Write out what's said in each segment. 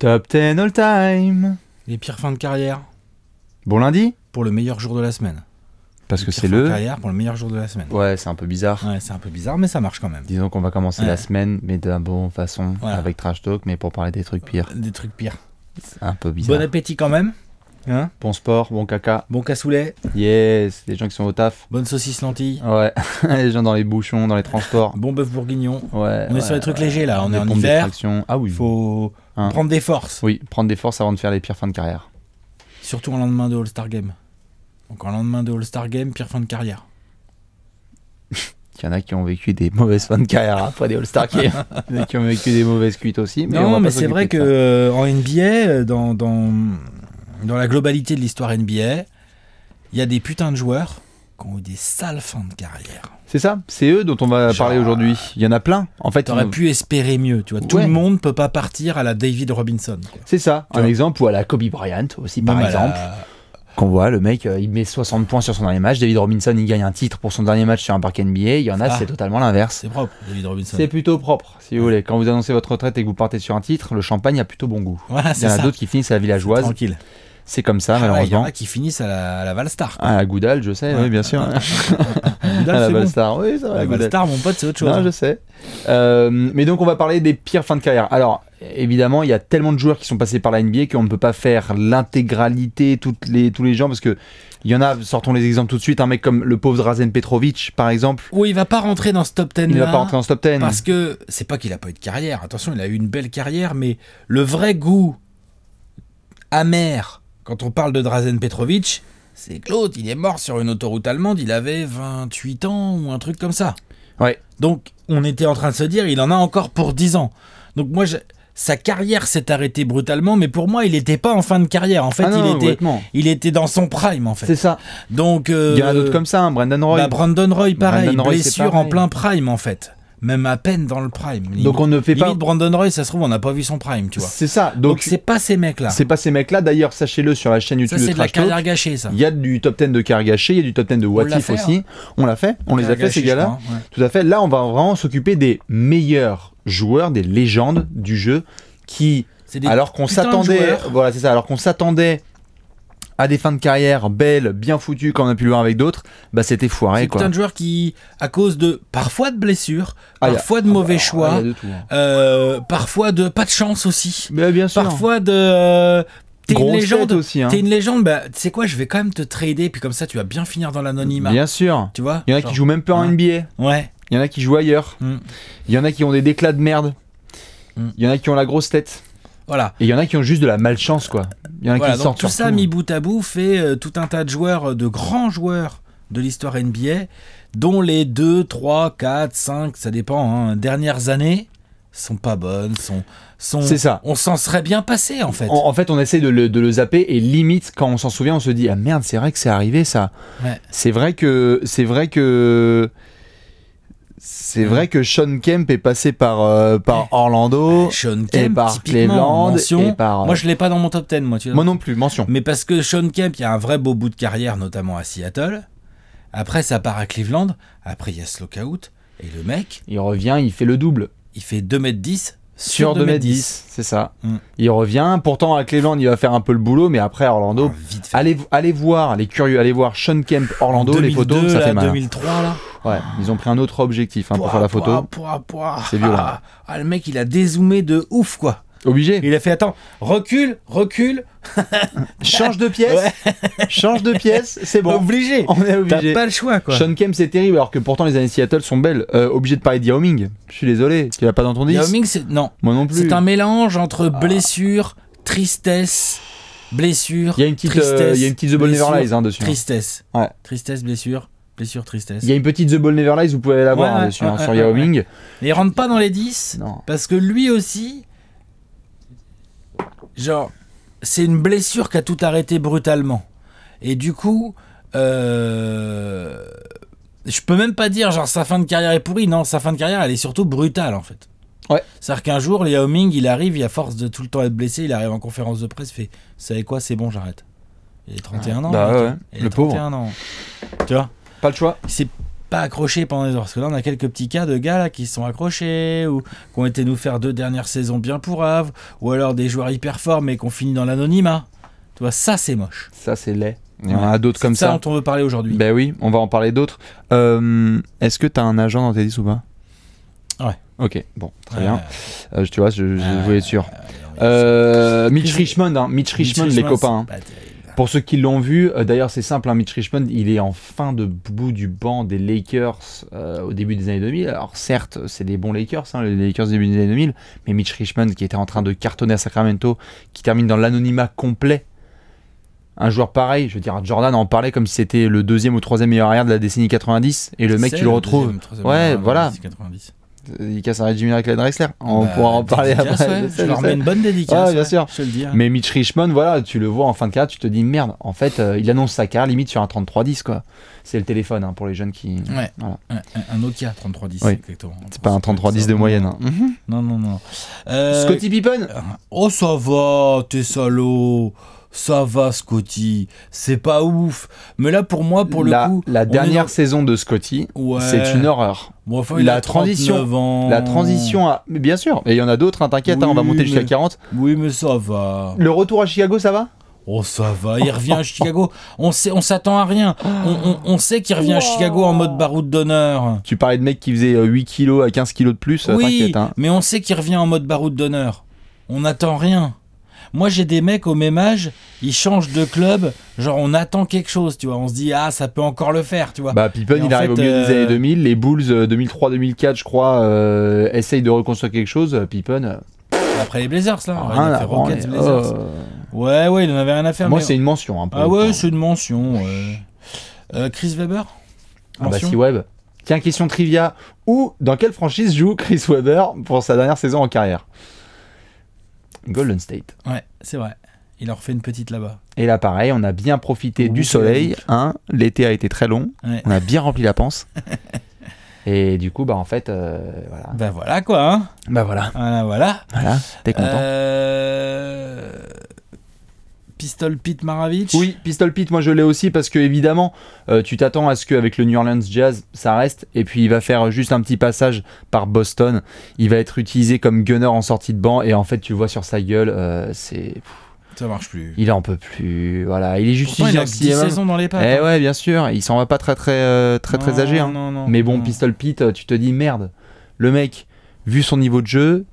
Top 10 all time. Les pires fins de carrière. Bon lundi Pour le meilleur jour de la semaine. Parce que c'est le. Carrière pour le meilleur jour de la semaine. Ouais, c'est un peu bizarre. Ouais, c'est un peu bizarre, mais ça marche quand même. Disons qu'on va commencer la semaine, mais de bonne façon, avec Trash Talk, mais pour parler des trucs pires. Euh, des trucs pires. C'est un peu bizarre. Bon appétit quand même. Hein. bon sport, bon caca. Bon cassoulet. Yes, les gens qui sont au taf. Bonne saucisse lentille. Ouais, les gens dans les bouchons, dans les transports. bon bœuf bourguignon. Ouais. On est sur les trucs légers là, on est en hiver. Ah oui. Faut. Hein. Prendre des forces. Oui, prendre des forces avant de faire les pires fins de carrière. Surtout en lendemain de All-Star Game. Donc en lendemain de All-Star Game, pire fin de carrière. Il y en a qui ont vécu des mauvaises fins de carrière après des All-Star Games. Il qui ont vécu des mauvaises cuites aussi. Mais non, mais c'est vrai que euh, en NBA, euh, dans, dans, dans la globalité de l'histoire NBA, il y a des putains de joueurs qui ont eu des sales fins de carrière. C'est ça, c'est eux dont on va parler euh, aujourd'hui. Il y en a plein. En fait, on aurait pu espérer mieux. Tu vois, tout le monde peut pas partir à la David Robinson. C'est ça, un exemple ou à la Kobe Bryant aussi par bah, exemple. Euh, Qu'on voit, le mec, euh, il met 60 points sur son dernier match. David Robinson, il gagne un titre pour son dernier match sur un parc NBA. Il y en a, ah. c'est totalement l'inverse. C'est propre, David Robinson. C'est plutôt propre, si vous voulez. Quand vous annoncez votre retraite et que vous partez sur un titre, le champagne a plutôt bon goût. Voilà, il y en a d'autres qui finissent à la villageoise. Tranquille. C'est comme ça, malheureusement. Il y en a qui finissent à la, Valstar. À la ah, Goudal, je sais, oui, bien sûr. à la Valstar, La mon pote, c'est autre chose. Hein. je sais. Euh, mais donc, on va parler des pires fins de carrière. Alors, évidemment, il y a tellement de joueurs qui sont passés par la NBA qu'on ne peut pas faire l'intégralité, les, tous les gens, parce que. Il y en a, sortons les exemples tout de suite, un mec comme le pauvre Drazen Petrovic, par exemple. Oui, oh, il va pas rentrer dans ce top 10 Il ne va pas rentrer dans ce top 10. Parce que c'est pas qu'il a pas eu de carrière. Attention, il a eu une belle carrière, mais le vrai goût amer quand on parle de Drazen Petrovic, c'est Claude, il est mort sur une autoroute allemande, il avait 28 ans ou un truc comme ça. Ouais. Donc on était en train de se dire, il en a encore pour 10 ans. Donc moi, sa carrière s'est arrêtée brutalement, mais pour moi, il n'était pas en fin de carrière. En fait, ah il, était, dans son prime, en fait. C'est ça. Donc, euh, il y a d'autres comme ça, hein, bah, Brandon Roy. Brandon Roy, pareil, blessure en plein prime, en fait même à peine dans le prime. donc on ne fait pas. Brandon Roy, ça se trouve, on n'a pas vu son prime, tu vois. C'est ça. Donc c'est pas ces mecs-là. C'est pas ces mecs-là. D'ailleurs, sachez-le sur la chaîne YouTube ça, de la carrière Gâchée, ça. Il y a du top 10 de carrière gâchée, il y a du top 10 de What aussi. Hein. On l'a fait, on, les a fait ces gars-là. Tout à fait. Là, on va vraiment s'occuper des meilleurs joueurs, des légendes du jeu qui, alors qu'on s'attendait, voilà, c'est ça, alors qu'on s'attendait à des fins de carrière belles, bien foutues, comme on a pu le voir avec d'autres, bah c'était foiré. C'est un joueur qui, à cause de parfois de blessures, ah, parfois de mauvais ah, choix, hein. euh, parfois de pas de chance aussi, Mais bien sûr. parfois de T'es une légende aussi. Hein. une légende, bah, tu sais quoi, je vais quand même te trader, puis comme ça, tu vas bien finir dans l'anonymat. Bien sûr. Tu vois Il y en a qui jouent même pas en NBA. Ouais. Il y en a qui jouent ailleurs. Mm. Il y en a qui ont des déclats de merde. Mm. Il y en a qui ont la grosse tête. Voilà. Et il y en a qui ont juste de la malchance, quoi. Tout ça mis bout à bout fait euh, tout un tas de joueurs, euh, de grands joueurs de l'histoire NBA, dont les 2, 3, 4, 5, ça dépend, hein, dernières années sont pas bonnes, sont, sont c'est ça. On s'en serait bien passé en fait. En, fait, on essaie de le, de zapper et limite quand on s'en souvient, on se dit ah merde, c'est vrai que c'est arrivé ça. C'est vrai que c'est vrai que c'est vrai que Sean Kemp est passé par, euh, par eh, Orlando, eh, et par Cleveland, euh, Moi, je l'ai pas dans mon top 10, moi. Tu moi non plus, mention. Mais parce que Sean Kemp, il y a un vrai beau bout de carrière, notamment à Seattle. Après, ça part à Cleveland. Après, il y a ce Et le mec. Il revient, il fait le double. Il fait 2m10 sur 2m10. C'est ça. Mm. Il revient. Pourtant, à Cleveland, il va faire un peu le boulot, mais après, Orlando. Ah, allez, allez voir, les curieux, allez voir Sean Kemp, Orlando, les photos, ça fait mal. 2003, là. Ouais, ils ont pris un autre objectif hein, pour faire la photo. C'est violent. Ah, ah, le mec, il a dézoomé de ouf, quoi. Obligé. Il a fait attends, recule, recule, change de pièce, change de pièce, c'est bon. Obligé. On est obligé. pas le choix quoi. Sean Kemp c'est terrible alors que pourtant les années Seattle sont belles. Euh, obligé de parler de Yao Ming. Je suis désolé, tu l'as pas dans ton c'est non. Moi non plus. C'est un mélange entre ah. blessure, tristesse, blessure. Il y a une petite, tristesse, euh, y a une petite hein, dessus. Hein. Tristesse. Ouais. Tristesse, blessure tristesse. Il y a une petite The Ball Never Lies, vous pouvez la voir hein, sur, Yao Ming. il rentre pas dans les 10 parce que lui aussi, genre, c'est une blessure qui a tout arrêté brutalement. Et du coup, euh, je peux même pas dire genre sa fin de carrière est pourrie. Non, sa fin de carrière, elle est surtout brutale en fait. Ouais. C'est-à-dire qu'un jour, Yao Ming, il arrive, il a force de tout le temps être blessé, il arrive en conférence de presse, fait, vous savez quoi, c'est bon, j'arrête. Il est 31 ans. Bah le 31 hein. pauvre. ans. Tu vois pas le choix. C'est pas accroché pendant des heures. Parce que là, on a quelques petits cas de gars là, qui sont accrochés ou qui ont été nous faire deux dernières saisons bien pour Havre Ou alors des joueurs hyper forts mais ont fini dans l'anonymat. Tu vois, ça, c'est moche. Ça, c'est laid. Il y en a d'autres comme ça. C'est ça dont on veut parler aujourd'hui. Ben oui, on va en parler d'autres. Euh, est-ce que tu as un agent dans tes 10 ou pas Ouais. Ok, bon, très bien. Euh, tu vois, je, voulais être sûr. Euh, Mitch Richmond, hein. Mitch Richmond, Mitch les copains. Hein. Pour ceux qui l'ont vu, euh, d'ailleurs c'est simple, hein, Mitch Richmond, il est en fin de bout du banc des Lakers euh, au début des années 2000. Alors certes, c'est des bons Lakers, hein, les Lakers début des années 2000, mais Mitch Richmond qui était en train de cartonner à Sacramento, qui termine dans l'anonymat complet. Un joueur pareil, je veux dire, Jordan en parlait comme si c'était le deuxième ou troisième meilleur arrière de la décennie 90, et le mec, tu le, retrouve, retrouves. ouais, voilà. Dédicace à un régime avec Clyde Drexler. On bah, pourra en parler après. Ouais. une bonne dédicace. Ah, bien sûr. Hein. Mais Mitch Richmond, voilà, tu le vois en fin de carrière, tu te dis merde, en fait, euh, il annonce sa carrière limite sur un 33-10, quoi. C'est le téléphone hein, pour les jeunes qui. Ouais. Un, un, Nokia 3310, exactement. C'est pas un 33-10 de moyenne. Hein. Non, non, non. Euh... Scotty Pippen euh, Oh, ça va, t'es salaud ça va Scotty, c'est pas ouf. Mais là pour moi, pour le coup, la dernière saison de Scotty, c'est une horreur. la transition, la transition, à... mais bien sûr. Et il y en a d'autres, hein, t'inquiète, hein, on va monter jusqu'à 40. Oui, mais ça va. Le retour à Chicago, ça va Oh ça va, il revient à Chicago. On sait, on s'attend à rien. On, sait qu'il revient à Chicago en mode baroud d'honneur. Tu parlais de mec qui faisait 8 euh, kilos à euh, 15 kilos de plus. Oui, hein. mais on sait qu'il revient en mode baroud d'honneur. On n'attend rien. Moi, j'ai des mecs au même âge, ils changent de club, genre on attend quelque chose, tu vois. On se dit, ah, ça peut encore le faire, tu vois. Bah, Pippen, il arrive au milieu des euh, années 2000, les Bulls 2003-2004, euh, je crois, euh, essayent de reconstruire quelque chose. Pippen. Après les Blazers, là. il a fait Rockets, Blazers. Oh. Ouais, ouais, il en avait rien à faire. Moi, c'est une mention, un hein, peu. Ah, ouais, hein. c'est une mention. Chris Weber ah bah si Web. Tiens, question trivia. Où, dans quelle franchise joue Chris Weber pour sa dernière saison en carrière Golden State. Ouais, c'est vrai. Il leur refait une petite là-bas. Et là, pareil, on a bien profité du soleil. Hein. L'été a été très long. On a bien rempli la panse. Et du coup, bah en fait, euh, voilà. Ben voilà quoi. Hein bah, voilà. Voilà, voilà. Voilà, t'es content. Euh... Pistol Pete Maravich Oui, Pistol Pete, moi je l'ai aussi parce que évidemment, euh, tu t'attends à ce qu'avec le New Orleans Jazz, ça reste. Et puis il va faire juste un petit passage par Boston. Il va être utilisé comme gunner en sortie de banc. Et en fait, tu vois sur sa gueule, euh, c'est. Ça marche plus. Il en peut plus. Voilà, il est juste il a saisons dans les pattes. Eh hein. ouais, bien sûr. Il s'en va pas très très euh, très très âgé. Hein. Mais bon, Pistol Pete, tu te dis merde. Le mec, vu son niveau de jeu,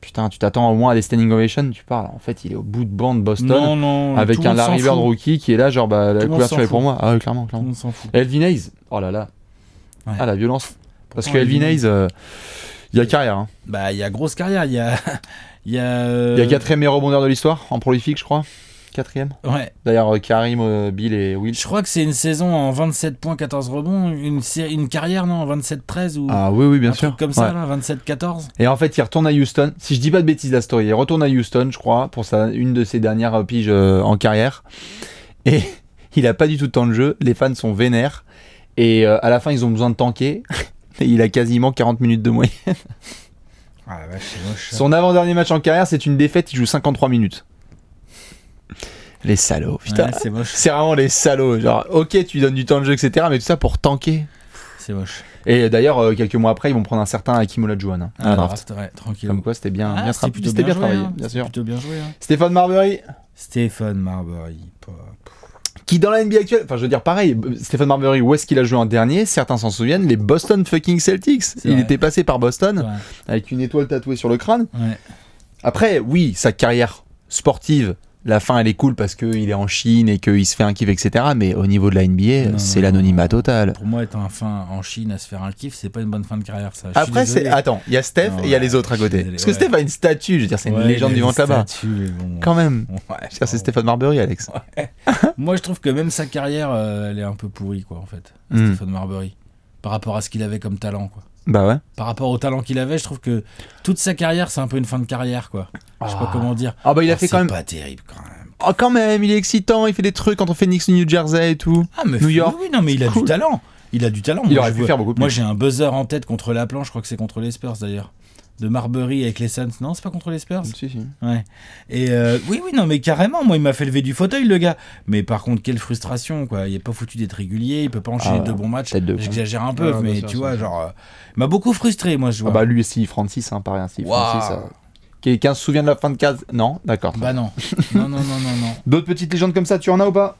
Putain, tu t'attends au moins à des standing ovations, tu parles. En fait, il est au bout de bande, Boston avec un Larry Bird rookie qui est là, genre, bah, la couverture est pour moi. Ah, clairement, clairement, s'en fout. Elvin Hayes, oh là là. Ah, la violence. Parce que Elvin Hayes, euh, il y a carrière. Hein. Bah, il y a grosse carrière. Il y a. Il y a. Il y a quatrième meilleur rebondeur de l'histoire en prolifique, je crois. Ouais. D'ailleurs, euh, Karim, euh, Bill et Will. Je crois que c'est une saison en 27 points, 14 rebonds, une, une carrière, non, 27-13 ou. Ah oui, oui, bien un sûr. Truc comme ça, là 27-14. Et en fait, il retourne à Houston. Si je dis pas de bêtises, la story, il retourne à Houston, je crois, pour sa, une de ses dernières euh, piges en carrière. Et il a pas du tout de temps de jeu. Les fans sont vénères. Et à la fin, ils ont besoin de tanker. Et il a quasiment 40 minutes de moyenne. Ah, moche. Son avant-dernier match en carrière, c'est une défaite. Il joue 53 minutes. Les salauds, putain. c'est C'est vraiment les salauds. Genre, ok, tu lui donnes du temps de jeu, etc. Mais tout ça pour tanker. C'est moche. Et d'ailleurs, euh, quelques mois après, ils vont prendre un certain Akimola Juan Hein, ah, Ouais, tranquille. Comme quoi, c'était bien, bien, travaillé. Bien sûr. Plutôt bien joué. Hein. Stéphane Marbury. Stéphane Marbury. Qui dans la NBA actuelle, enfin je veux dire pareil, euh, Stéphane Marbury, où est-ce qu'il a joué en dernier Certains s'en souviennent, les Boston fucking Celtics. Il était passé par Boston avec une étoile tatouée sur le crâne. Après, oui, sa carrière sportive la fin elle est cool parce qu'il est en Chine et qu'il se fait un kiff, etc. Mais au niveau de la NBA, c'est l'anonymat total. Pour moi, être un fin en Chine à se faire un kiff, c'est pas une bonne fin de carrière. Ça. Après, c'est attends, il y a Steph et il y a les autres à côté. Parce que Steph a une statue, je veux dire, c'est une légende du ventre là-bas. Quand même. c'est Stéphane Marbury, Alex. moi, je trouve que même sa carrière, euh, elle est un peu pourrie, quoi, en fait. Hmm. Stéphane Marbury, par rapport à ce qu'il avait comme talent, quoi. Bah ouais. Par rapport au talent qu'il avait, je trouve que toute sa carrière, c'est un peu une fin de carrière, quoi. Je sais pas comment dire. Ah bah il a oh, fait quand même. pas terrible quand même. Ah, quand même, il est excitant, il fait des trucs entre Phoenix et New Jersey et tout. Ah, mais New York. Oui, non, mais il a du talent. Il a du talent. Il Moi, aurait faire beaucoup Moi, j'ai un buzzer en tête contre la planche. Je crois que c'est contre les Spurs d'ailleurs de Marbury avec les Suns. Non, c'est pas contre les Spurs Si, si. Ouais. Et euh, oui, oui, non, mais carrément, moi, il m'a fait lever du fauteuil, le gars. Mais par contre, quelle frustration, quoi. Il n'est pas foutu d'être régulier, il peut pas enchaîner ah, deux bons matchs. J'exagère un peu, mais tu vois, genre. Euh, il m'a beaucoup frustré, moi, je ah, vois. Ah bah, lui aussi, Francis, hein, pareil. Si, Francis. Quelqu'un se souvient de la fin de case Non, d'accord. Bah non. non, non, non, non, D'autres petites légendes comme ça, tu en as ou pas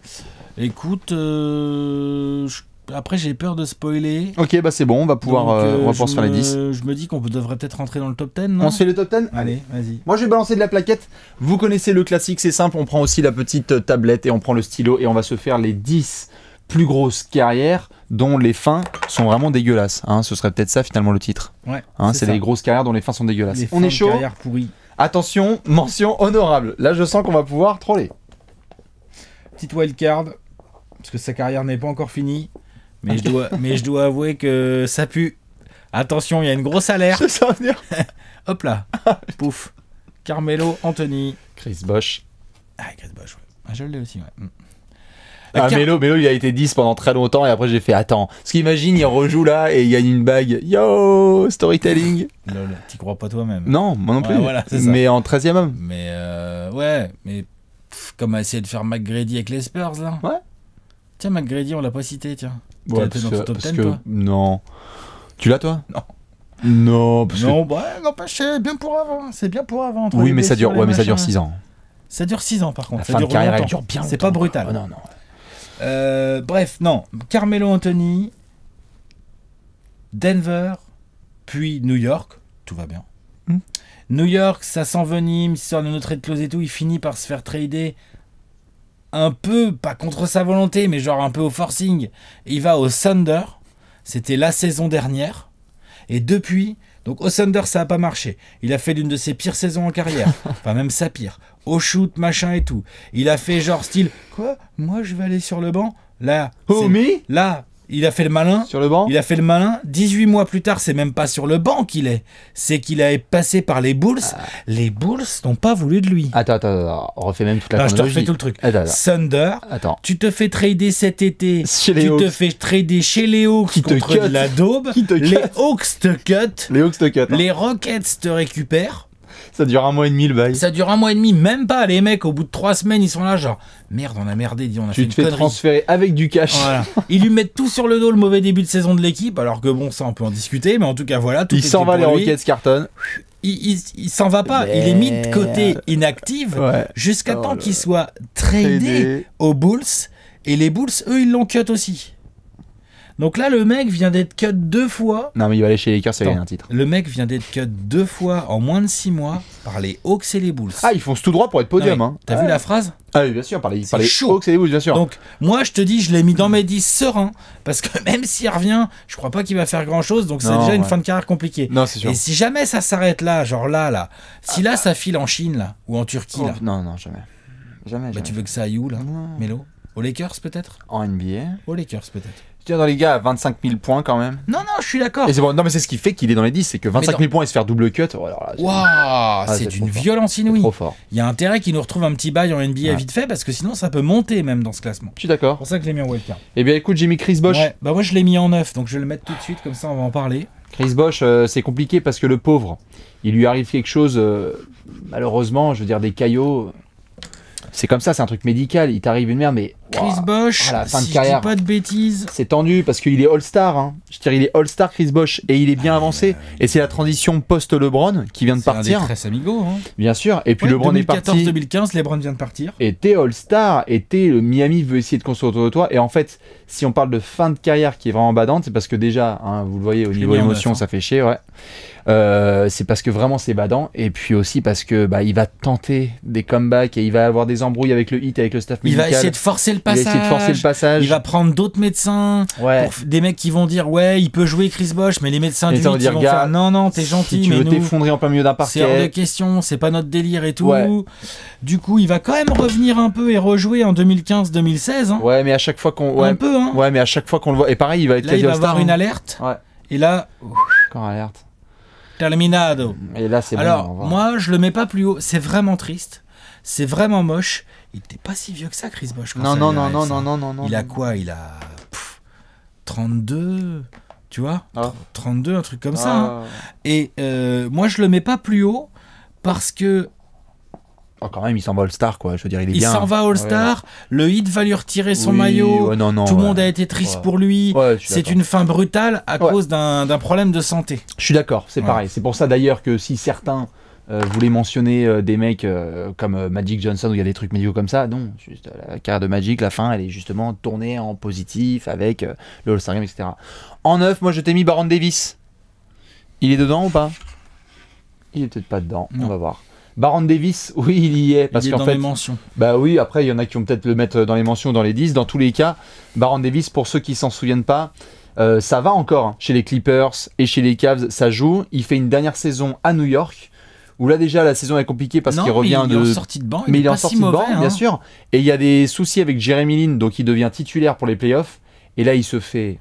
Écoute, euh, je après, j'ai peur de spoiler. Ok, bah c'est bon, on va pouvoir, euh, euh, se faire les 10. Je me dis qu'on devrait peut-être rentrer dans le top 10. on se fait le top 10 Allez, vas-y. Moi, je vais balancer de la plaquette. Vous connaissez le classique, c'est simple. On prend aussi la petite euh, tablette et on prend le stylo et on va se faire les 10 plus grosses carrières dont les fins sont vraiment dégueulasses. Hein. ce serait peut-être ça finalement le titre. Ouais. Hein, c'est les grosses carrières dont les fins sont dégueulasses. on est chaud. Attention, mention honorable. Là, je sens qu'on va pouvoir troller. Petite wildcard, parce que sa carrière n'est pas encore finie. Mais je dois, avouer que ça pue. Attention, il y a une grosse alerte. Hop là. Pouf. Carmelo Anthony. Chris Bosch. Ah, Chris Bosch, ouais. Ah, je l'ai aussi, ouais. Mm. Ah, Melo, il a été 10 pendant très longtemps et après j'ai fait attends. Parce qu'imagine, il rejoue là et il gagne une bague. Yo, storytelling. Lol, t'y crois pas toi-même. Non, moi non plus. mais en 13 e homme. Mais euh, ouais, mais comme à essayer de faire McGrady avec les Spurs là. Ouais. Tiens, McGrady, on l'a pas cité, tiens. Ouais, parce, dans que, top parce 10, que non. Tu l'as toi Non. Non, parce non, que... bah, n'empêche, c'est bien pour avant. Hein. C'est bien pour avant. oui, mais ça dure, ouais, mais ça dure 6 ans. Ça dure 6 ans par contre. ça fin dure de carrière, elle C'est pas brutal. Oh, non, non. Euh, bref, non. Carmelo Anthony, Denver, puis New York. Tout va bien. Hmm. New York, ça s'envenime, histoire de notre trade close et tout. Il finit par se faire trader un peu, pas contre sa volonté, mais genre un peu au forcing, il va au Thunder. C'était la saison dernière. Et depuis, donc au Thunder, ça n'a pas marché. Il a fait l'une de ses pires saisons en carrière. enfin, même sa pire. Au shoot, machin et tout. Il a fait genre style, quoi Moi, je vais aller sur le banc Là, oh, me là, il a fait le malin. Sur le banc Il a fait le malin. 18 mois plus tard, c'est même pas sur le banc qu'il est. C'est qu'il est passé par les Bulls. Ah. Les Bulls n'ont pas voulu de lui. Attends, attends, attends. On refait même toute la Je te refais tout le truc. Attends, attends. Thunder. Attends. Tu te fais trader cet été. Chez les tu te fais trader chez les Hawks qui contre te de la daube. Qui te les Hawks te cut. Les Hawks te cut. Hein. Les Rockets te récupèrent. Ça dure un mois et demi le bail. Ça dure un mois et demi, même pas. Les mecs, au bout de trois semaines, ils sont là, genre merde, on a merdé, on a tu fait une te fais transférer avec du cash. Voilà. Ils lui mettent tout sur le dos le mauvais début de saison de l'équipe, alors que bon, ça on peut en discuter, mais en tout cas voilà. il s'en va les Rockets carton. Il, s'en va pas, il est mis de côté inactive jusqu'à oh temps qu'il soit tradé, tradé aux Bulls. Et les Bulls, eux, ils l'ont cut aussi. Donc là, le mec vient d'être cut deux fois. Non, mais il va aller chez les Lakers, il un titre. Le mec vient d'être cut deux fois en moins de six mois par les Hawks et les Bulls. Ah, ils font tout droit pour être podium. Hein. T'as vu la phrase ah oui, bien sûr, par les, et les Bulls, bien sûr. Donc, moi, je te dis, je l'ai mis dans mes dix sereins, parce que même s'il revient, je crois pas qu'il va faire grand chose, donc c'est déjà une fin de carrière compliquée. Non, Et si jamais ça s'arrête là, genre là, là, si là, ah. ça file en Chine, là, ou en Turquie, oh, Non, non, jamais. Jamais, bah, tu veux que ça aille où, là Melo Aux Lakers, peut-être En NBA Aux Lakers, peut-être tiens dans les gars, 25 000 points quand même. Non, non, je suis d'accord. non, mais c'est ce qui fait qu'il est dans les 10, c'est que 25 000 points et se faire double cut. Oh Waouh, ah, c'est d'une violence inouïe. Il y a intérêt qu'il nous retrouve un petit bail en NBA vite fait parce que sinon ça peut monter même dans ce classement. Je suis d'accord. C'est pour ça que je l'ai mis en webcam. Eh bien écoute, j'ai mis Chris Bosch. bah moi je l'ai mis en 9, donc je vais le mettre tout de suite, comme ça on va en parler. Chris Bosch, euh, c'est compliqué parce que le pauvre, il lui arrive quelque chose, euh, malheureusement, je veux dire des caillots. C'est comme ça, c'est un truc médical. Il t'arrive une merde, mais. Chris Bosh, Bosch, fin si de carrière, je dis pas de bêtises. C'est tendu parce qu'il est All-Star. Hein. Je dirais, il est All-Star Chris Bosch et il est bien ah, avancé. et c'est la transition post-LeBron qui vient de partir. C'est amigo. Hein. Bien sûr. Et puis LeBron est parti. 2015, LeBron vient de partir. Et t'es All-Star et t'es le Miami veut essayer de construire autour de toi. Et en fait, si on parle de fin de carrière qui est vraiment badante, c'est parce que déjà, hein, vous le voyez au niveau émotion, hein. ça fait chier, ouais. Euh, c'est parce que vraiment c'est badant. Et puis aussi parce que bah, il va tenter des comebacks et il va avoir des embrouille avec le hit, avec le staff médical. Il va essayer de forcer le passage. Il va prendre d'autres médecins. des mecs qui vont dire ouais, il peut jouer Chris Bosch, mais les médecins du hit dire, vont faire non non, t'es gentil. tu mais veux t'effondrer en plein milieu d'un parquet. C'est hors de question. C'est pas notre délire et tout. Du coup, il va quand même revenir un peu et rejouer en 2015-2016. Hein. Ouais, mais à chaque fois qu'on ouais, un peu. Hein. Ouais, mais à chaque fois qu'on le voit. Et pareil, il va être. Là, il va avoir une hein. alerte. Et là. Quand alerte. Terminado. Et là, c'est Alors, moi, je le mets pas plus haut. C'est vraiment triste. C'est vraiment moche. Il n'était pas si vieux que ça, Chris Bosch. non, non, non, non, non, non, non, Il a quoi Il a 32, tu vois 32, ah. un truc comme ça. Hein. Ah. Et euh, moi, je le mets pas plus haut parce que oh, quand même, il s'en va All-Star, quoi. Je veux dire, il est il s'en va All-Star. Le hit va lui retirer son maillot. Tout le monde a été triste pour lui. C'est une fin brutale à cause d'un problème de santé. Je suis d'accord, c'est pareil. C'est pour ça d'ailleurs que si certains euh, vous voulez mentionner euh, des mecs euh, comme Magic Johnson où il y a des trucs médicaux comme ça Non, juste la carte de Magic, la fin, elle est justement tournée en positif avec le All-Star Game, etc. En 9, moi je t'ai mis Baron Davis. Il est dedans ou pas Il est peut-être pas dedans, on va voir. Baron Davis, oui, il y est. Parce il est fait, mentions. Bah oui, après, il y en a qui vont peut-être le mettre dans les mentions, dans les 10. Dans tous les cas, Baron Davis, pour ceux qui s'en souviennent pas, ça va encore hein. chez les Clippers et chez les Cavs, ça joue. Il fait une dernière saison à New York où là déjà la saison est compliquée parce qu'il revient il de. sortie de banc, mais il, est en sortie de banc, bien hein. sûr. Et il y a des soucis avec Jeremy Lin, donc il devient titulaire pour les playoffs. Et là, il se fait.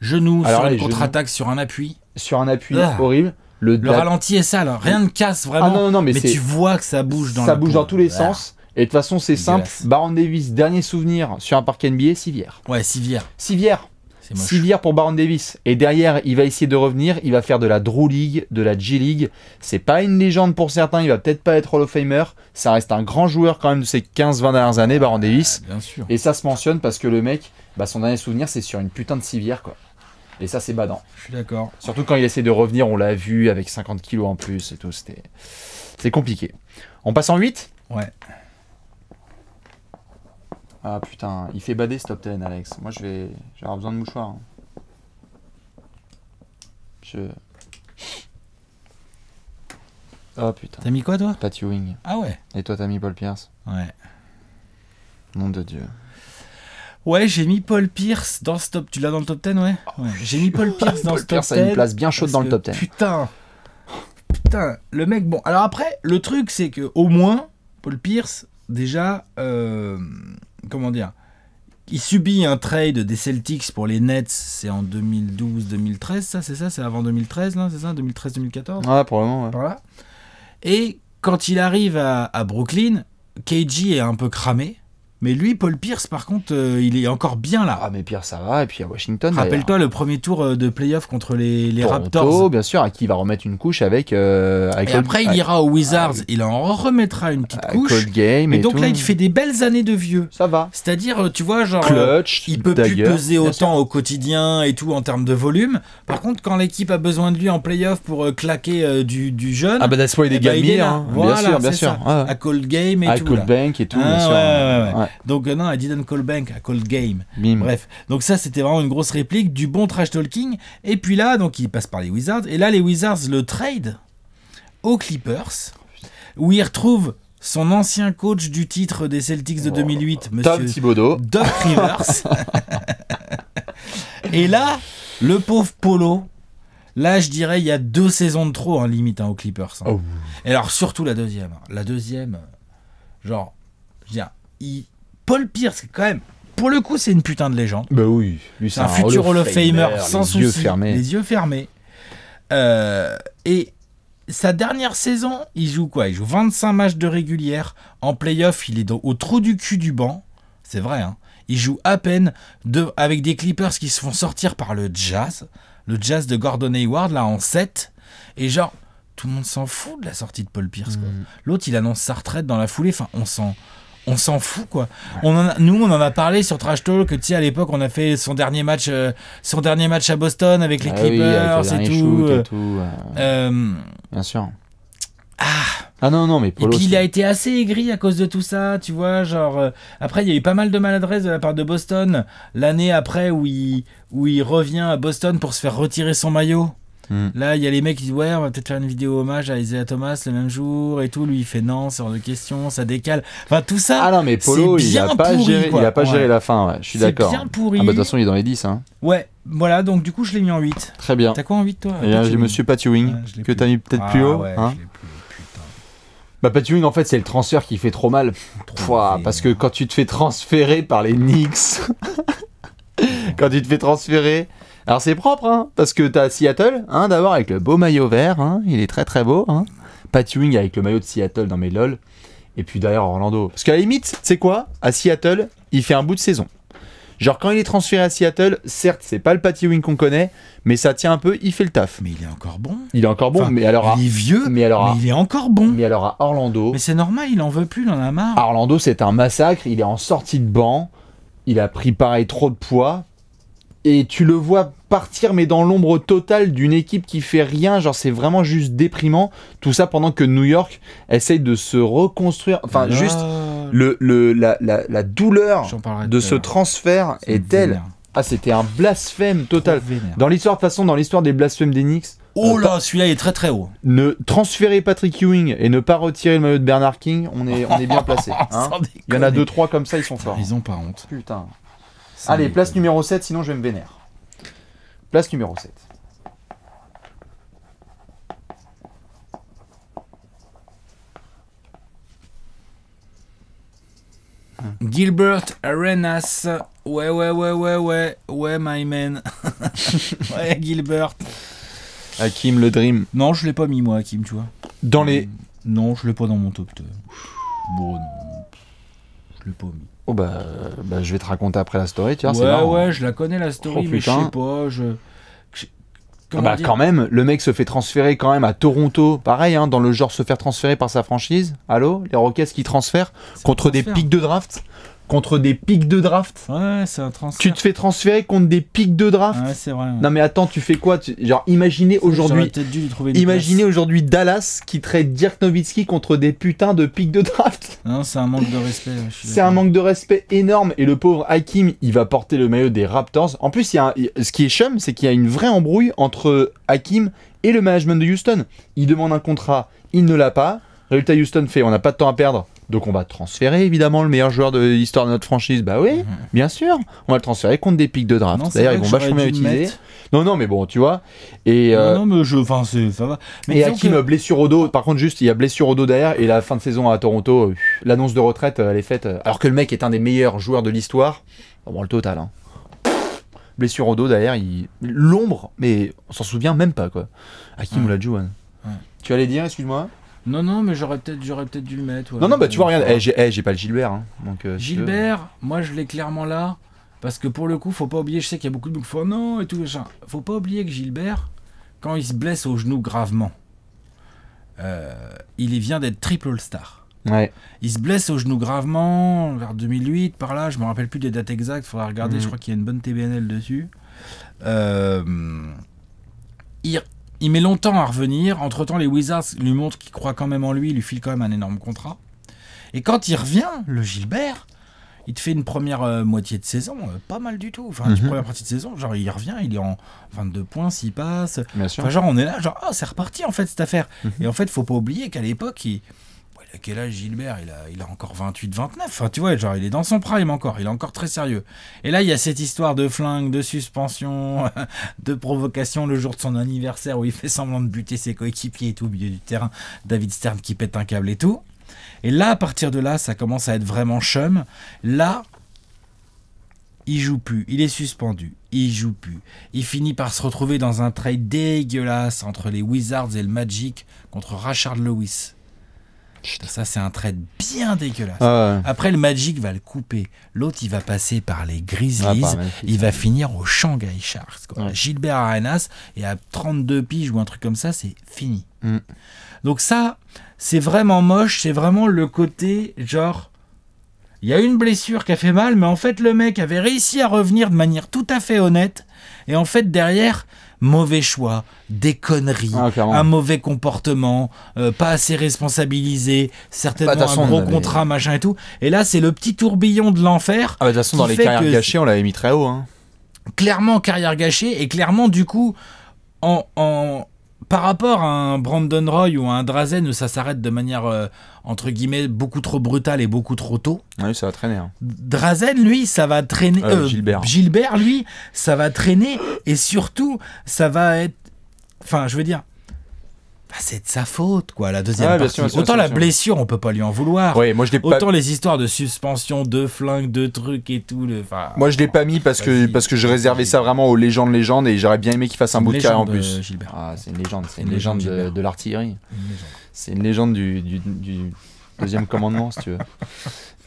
Genou sur une contre-attaque, sur un appui. Sur un appui ah. horrible. Le, ralenti est sale, hein. rien ne casse ah, vraiment. non, non, mais, tu vois que ça bouge dans Ça bouge dans tous les sens. Et de toute façon, c'est simple. Baron Davis, dernier souvenir sur un parc NBA, Civière. Ouais, Civière. Civière. Sivir pour Baron Davis. Et derrière, il va essayer de revenir. Il va faire de la Drew League, de la G League. C'est pas une légende pour certains. Il va peut-être pas être Hall of Famer. Ça reste un grand joueur quand même de ces 15-20 dernières années, Baron Davis. Ah, bien sûr. Et ça se mentionne parce que le mec, bah, son dernier souvenir, c'est sur une putain de civière, quoi. Et ça, c'est badant. Je suis d'accord. Surtout quand il essaie de revenir, on l'a vu, avec 50 kilos en plus et tout. C'était. C'est compliqué. On passe en 8 Ouais. Ah putain, il fait bader ce top 10, Alex. Moi, je vais, je avoir besoin de mouchoir. Hein. Je... Oh putain. T'as mis quoi, toi Patty Wing. Ah ouais Et toi, t'as mis Paul Pierce Ouais. Nom de Dieu. Ouais, j'ai mis Paul Pierce dans ce top. Tu l'as dans le top 10, ouais, oh. ouais. J'ai mis Paul Pierce dans ce top 10. Paul Pierce a une place bien chaude dans le top 10. Putain Putain, le mec, bon. Alors après, le truc, c'est que au moins, Paul Pierce, déjà. Euh, comment dire il subit un trade des Celtics pour les Nets, c'est en 2012-2013, ça c'est ça, c'est avant 2013, c'est ça, 2013-2014 Ouais, probablement, ouais. Voilà. Et quand il arrive à, à Brooklyn, KG est un peu cramé, mais lui, Paul Pierce, par contre, euh, il est encore bien là. Ah, mais Pierce, ça va. Et puis à Washington. Rappelle-toi le premier tour euh, de playoff contre les, Raptors Toronto, Raptors. bien sûr, à qui il va remettre une couche avec. Euh, et après, il ira aux Wizards. Il en remettra une petite couche. Cold game et, et donc là, il fait des belles années de vieux. Ça va. C'est-à-dire, tu vois, genre. Clutch. Il peut plus peser autant au quotidien et tout en termes de volume. Par contre, quand l'équipe a besoin de lui en playoff pour claquer du, jeune. Ah, bah, that's why eh ben, il est gagné hein. bien sûr, bien sûr. Ah, à Cold Game et ah, tout. À Cold Bank et tout, ah, bien sûr. Ouais, ouais, donc, euh, non, I didn't call bank, I called game. Bref. Donc, ça, c'était vraiment une grosse réplique du bon trash talking. Et puis là, donc, il passe par les Wizards. Et là, les Wizards le trade aux Clippers, où il retrouve son ancien coach du titre des Celtics de 2008, Tom monsieur Thibodeau. Doc Rivers. et là, le pauvre Polo. Là, je dirais, il y a deux saisons de trop, en hein, limite, hein, aux Clippers. Hein. Oh. Et alors, surtout la deuxième. Hein. La deuxième, genre, je veux dire, il, Paul Pierce, quand même, pour le coup, c'est une putain de légende. Bah oui, lui, c'est un, futur Hall of Famer, sans souci, yeux fermés. les yeux fermés. Euh, et sa dernière saison, il joue quoi Il joue 25 matchs de régulière. En playoff, il est au trou du cul du banc. C'est vrai, hein. Il joue à peine de, avec des Clippers qui se font sortir par le jazz. Le jazz de Gordon Hayward, là, en 7. Et genre, tout le monde s'en fout de la sortie de Paul Pierce. Mm. L'autre, il annonce sa retraite dans la foulée. Enfin, on sent on s'en fout quoi. On nous on en a parlé sur Trash Talk, tu sais à l'époque on a fait son dernier match euh, son dernier match à Boston avec les ah Clippers et tout. Euh, euh, bien sûr. Ah. ah, non non mais et puis il a été assez aigri à cause de tout ça, tu vois, genre après il y a eu pas mal de maladresse de la part de Boston l'année après où il où il revient à Boston pour se faire retirer son maillot. Mm. Là, il y a les mecs qui disent Ouais, on va peut-être faire une vidéo hommage à Isaiah Thomas le même jour et tout. Lui, il fait non, c'est hors de question, ça décale. Enfin, tout ça. Ah non, mais Polo, il a, pas géré, il a pas géré la fin, ouais. je suis d'accord. bien pourri. Ah, bah, de toute façon, il est dans les 10. Hein. Ouais, voilà, donc du coup, je l'ai mis en 8. Très bien. T'as quoi en 8 toi et là, ah, Je me suis que t'as mis peut-être ah, plus haut. Hein Bah en fait c'est le transfert qui fait trop mal. parce que quand tu te fais transférer par les Knicks, quand tu te fais transférer alors c'est propre, hein, parce que t'as Seattle, hein, d'abord avec le beau maillot vert, hein, il est très très beau. Hein. Pat avec le maillot de Seattle dans mes lol. Et puis d'ailleurs Orlando. Parce qu'à la limite, c'est quoi À Seattle, il fait un bout de saison. Genre quand il est transféré à Seattle, certes c'est pas le Patty Wing qu'on connaît, mais ça tient un peu, il fait le taf. Mais il est encore bon. Il est encore bon, mais alors il est vieux, mais alors il est encore bon. Mais alors à Orlando. Mais c'est normal, il en veut plus, il en a marre. Orlando c'est un massacre, il est en sortie de banc, il a pris pareil trop de poids, et tu le vois partir mais dans l'ombre totale d'une équipe qui fait rien, genre c'est vraiment juste déprimant. Tout ça pendant que New York essaye de se reconstruire. Enfin, ah. juste le, le la, la, la, douleur de ce transfert est, telle. Ah, c'était un blasphème total. Dans l'histoire, de façon, dans l'histoire des blasphèmes d'Enix. Oh euh, là, celui-là est très très haut. Ne transférer Patrick Ewing et ne pas retirer le maillot de Bernard King, on est, on est bien placé. Hein. Il y en a deux trois comme ça, ils sont forts. Ils ont pas honte. Putain. Allez, place numéro 7, sinon je vais me vénère. Place numéro 7. Hmm. Gilbert Arenas. Ouais, ouais, ouais, ouais, ouais, ouais, my man. ouais, Gilbert. Hakim le Dream. Non, je l'ai pas mis, moi, Hakim, tu vois. Dans les. Hmm. Non, je l'ai pas dans mon top 2. Bon, non. Je l'ai pas mis. Oh bah, bah, je vais te raconter après la story, tu vois. Ouais, ouais, je la connais la story, oh, mais je sais pas, je. Bah, quand même, le mec se fait transférer quand même à Toronto, pareil, hein, dans le genre se faire transférer par sa franchise. Allô, les Rockets qui transfèrent contre des pics de draft contre des pics de draft. Ouais, c'est un transfert. Tu te fais transférer contre des pics de draft. Ouais, c'est vrai. Non mais attends, tu fais quoi Genre imaginez aujourd'hui Imaginez aujourd'hui Dallas qui traite Dirk Nowitzki contre des putains de pics de draft. Non, c'est un manque de respect. C'est un manque de respect énorme et le pauvre Hakim, il va porter le maillot des Raptors. En plus, il ce qui est chum, c'est qu'il y a une vraie embrouille entre Hakim et le management de Houston. Il demande un contrat, il ne l'a pas. Résultat Houston fait on n'a pas de temps à perdre donc on va transférer évidemment le meilleur joueur de l'histoire de notre franchise. Bah oui, mhm. bien sûr. On va le transférer contre des pics de draft. D'ailleurs, ils vont vachement bien utiliser. Non, non, mais bon, tu vois. Et, non, euh, mais je. Enfin, ça va. Mais et Hakim, blessure au dos. Par contre, juste, il y a blessure au dos derrière. Et la fin de saison à Toronto, euh, l'annonce de retraite, euh, elle est faite. Alors que le mec est un des meilleurs joueurs de l'histoire. Bon, le total. Hein. Blessure au dos derrière. Il... L'ombre, mais on s'en souvient même pas, quoi. Hakim ou la Juan. Tu allais dire, excuse-moi non, non, mais j'aurais peut-être peut dû le mettre. non, non, bah tu vois, rien. Eh, eh, j'ai pas le Gilbert. Hein, euh, Gilbert, moi je l'ai clairement là. Parce que pour le coup, faut pas oublier, je sais qu'il y a beaucoup de gens qui oh non et tout Faut pas oublier que Gilbert, quand il se blesse au genou gravement, euh, il vient d'être triple All-Star. Ouais. Il se blesse au genou gravement vers 2008, par là, je me rappelle plus des dates exactes, faudra regarder, mhm. je crois qu'il y a une bonne TBNL dessus. Euh, il, il met longtemps à revenir. Entre-temps, les Wizards lui montrent qu'ils croit quand même en lui, Il lui file quand même un énorme contrat. Et quand il revient, le Gilbert, il te fait une première euh, moitié de saison, euh, pas mal du tout. Enfin, une mhm. première partie de saison, genre il revient, il est en 22 points, s'il passe. Enfin, genre on est là, genre oh, c'est reparti en fait cette affaire. Mhm. Et en fait, faut pas oublier qu'à l'époque, il il quel âge Gilbert il a, encore 28, 29. tu vois, genre, il est dans son prime encore. Il est encore très sérieux. Et là, il y a cette histoire de flingue, de suspension, de provocation le jour de son anniversaire où il fait semblant de buter ses coéquipiers et tout au milieu du terrain. David Stern qui pète un câble et tout. Et là, à partir de là, ça commence à être vraiment chum. Là, il joue plus, il est suspendu, il joue plus. Il finit par se retrouver dans un trade dégueulasse entre les Wizards et le Magic contre Rachard Lewis ça c'est un trait bien dégueulasse. Ah Après le Magic va le couper. L'autre il va passer par les Grizzlies. Ah, il va finir au Shanghai Sharks. Gilbert Arenas et à 32 piges ou un truc comme ça, c'est fini. Mm. Donc ça, c'est vraiment moche. C'est vraiment le côté genre. Il y a une blessure qui a fait mal, mais en fait le mec avait réussi à revenir de manière tout à fait honnête. Et en fait derrière, mauvais choix, des conneries, ah, un mauvais comportement, euh, pas assez responsabilisé, certainement bah, un gros contrat, machin et tout. Et là, c'est le petit tourbillon de l'enfer. Ah, bah, de toute façon, dans les carrières gâchées, on l'avait mis très haut. Hein. Clairement, carrière gâchée, et clairement, du coup, en, en, par rapport à un Brandon Roy ou à un Drazen ça s'arrête de manière euh, entre guillemets beaucoup trop brutale et beaucoup trop tôt. Oui, ça va traîner. Hein. Drazen, lui, ça va traîner. Euh, euh, Gilbert. Gilbert, lui, ça va traîner et surtout, ça va être. Enfin, je veux dire, bah, c'est de sa faute, quoi, la deuxième partie. Autant la blessure, on peut pas lui en vouloir. Autant les histoires de suspension, de flingue, de trucs et tout. Le... moi, je l'ai pas mis parce que, parce que je réservais ça vraiment aux légendes, légendes, et j'aurais bien aimé qu'il fasse un bout de carré en plus. Euh, ah, c'est une légende, c'est une, légende, de, l'artillerie. C'est une légende du, du, deuxième commandement, si tu veux.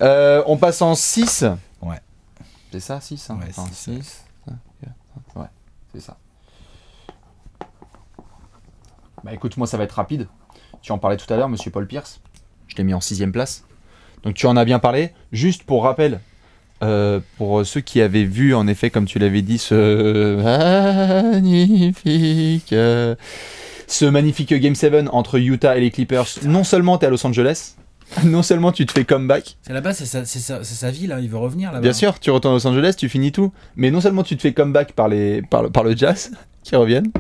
Euh, on passe en 6. Ouais. C'est ça, 6 hein. 6. ouais, c'est ça. Bah écoute, moi ça va être rapide. Tu en parlais tout à l'heure, monsieur Paul Pierce. Je l'ai mis en sixième place. Donc tu en as bien parlé. Juste pour rappel, euh, pour ceux qui avaient vu, en effet, comme tu l'avais dit, ce magnifique, euh, ce magnifique Game 7 entre Utah et les Clippers, non seulement tu es à Los Angeles, non seulement tu te fais comeback. C'est là-bas, c'est sa, sa, ville, hein, il veut revenir là-bas. Bien sûr, tu retournes à Los Angeles, tu finis tout. Mais non seulement tu te fais comeback par, les, par, le, par le jazz, qui reviennent,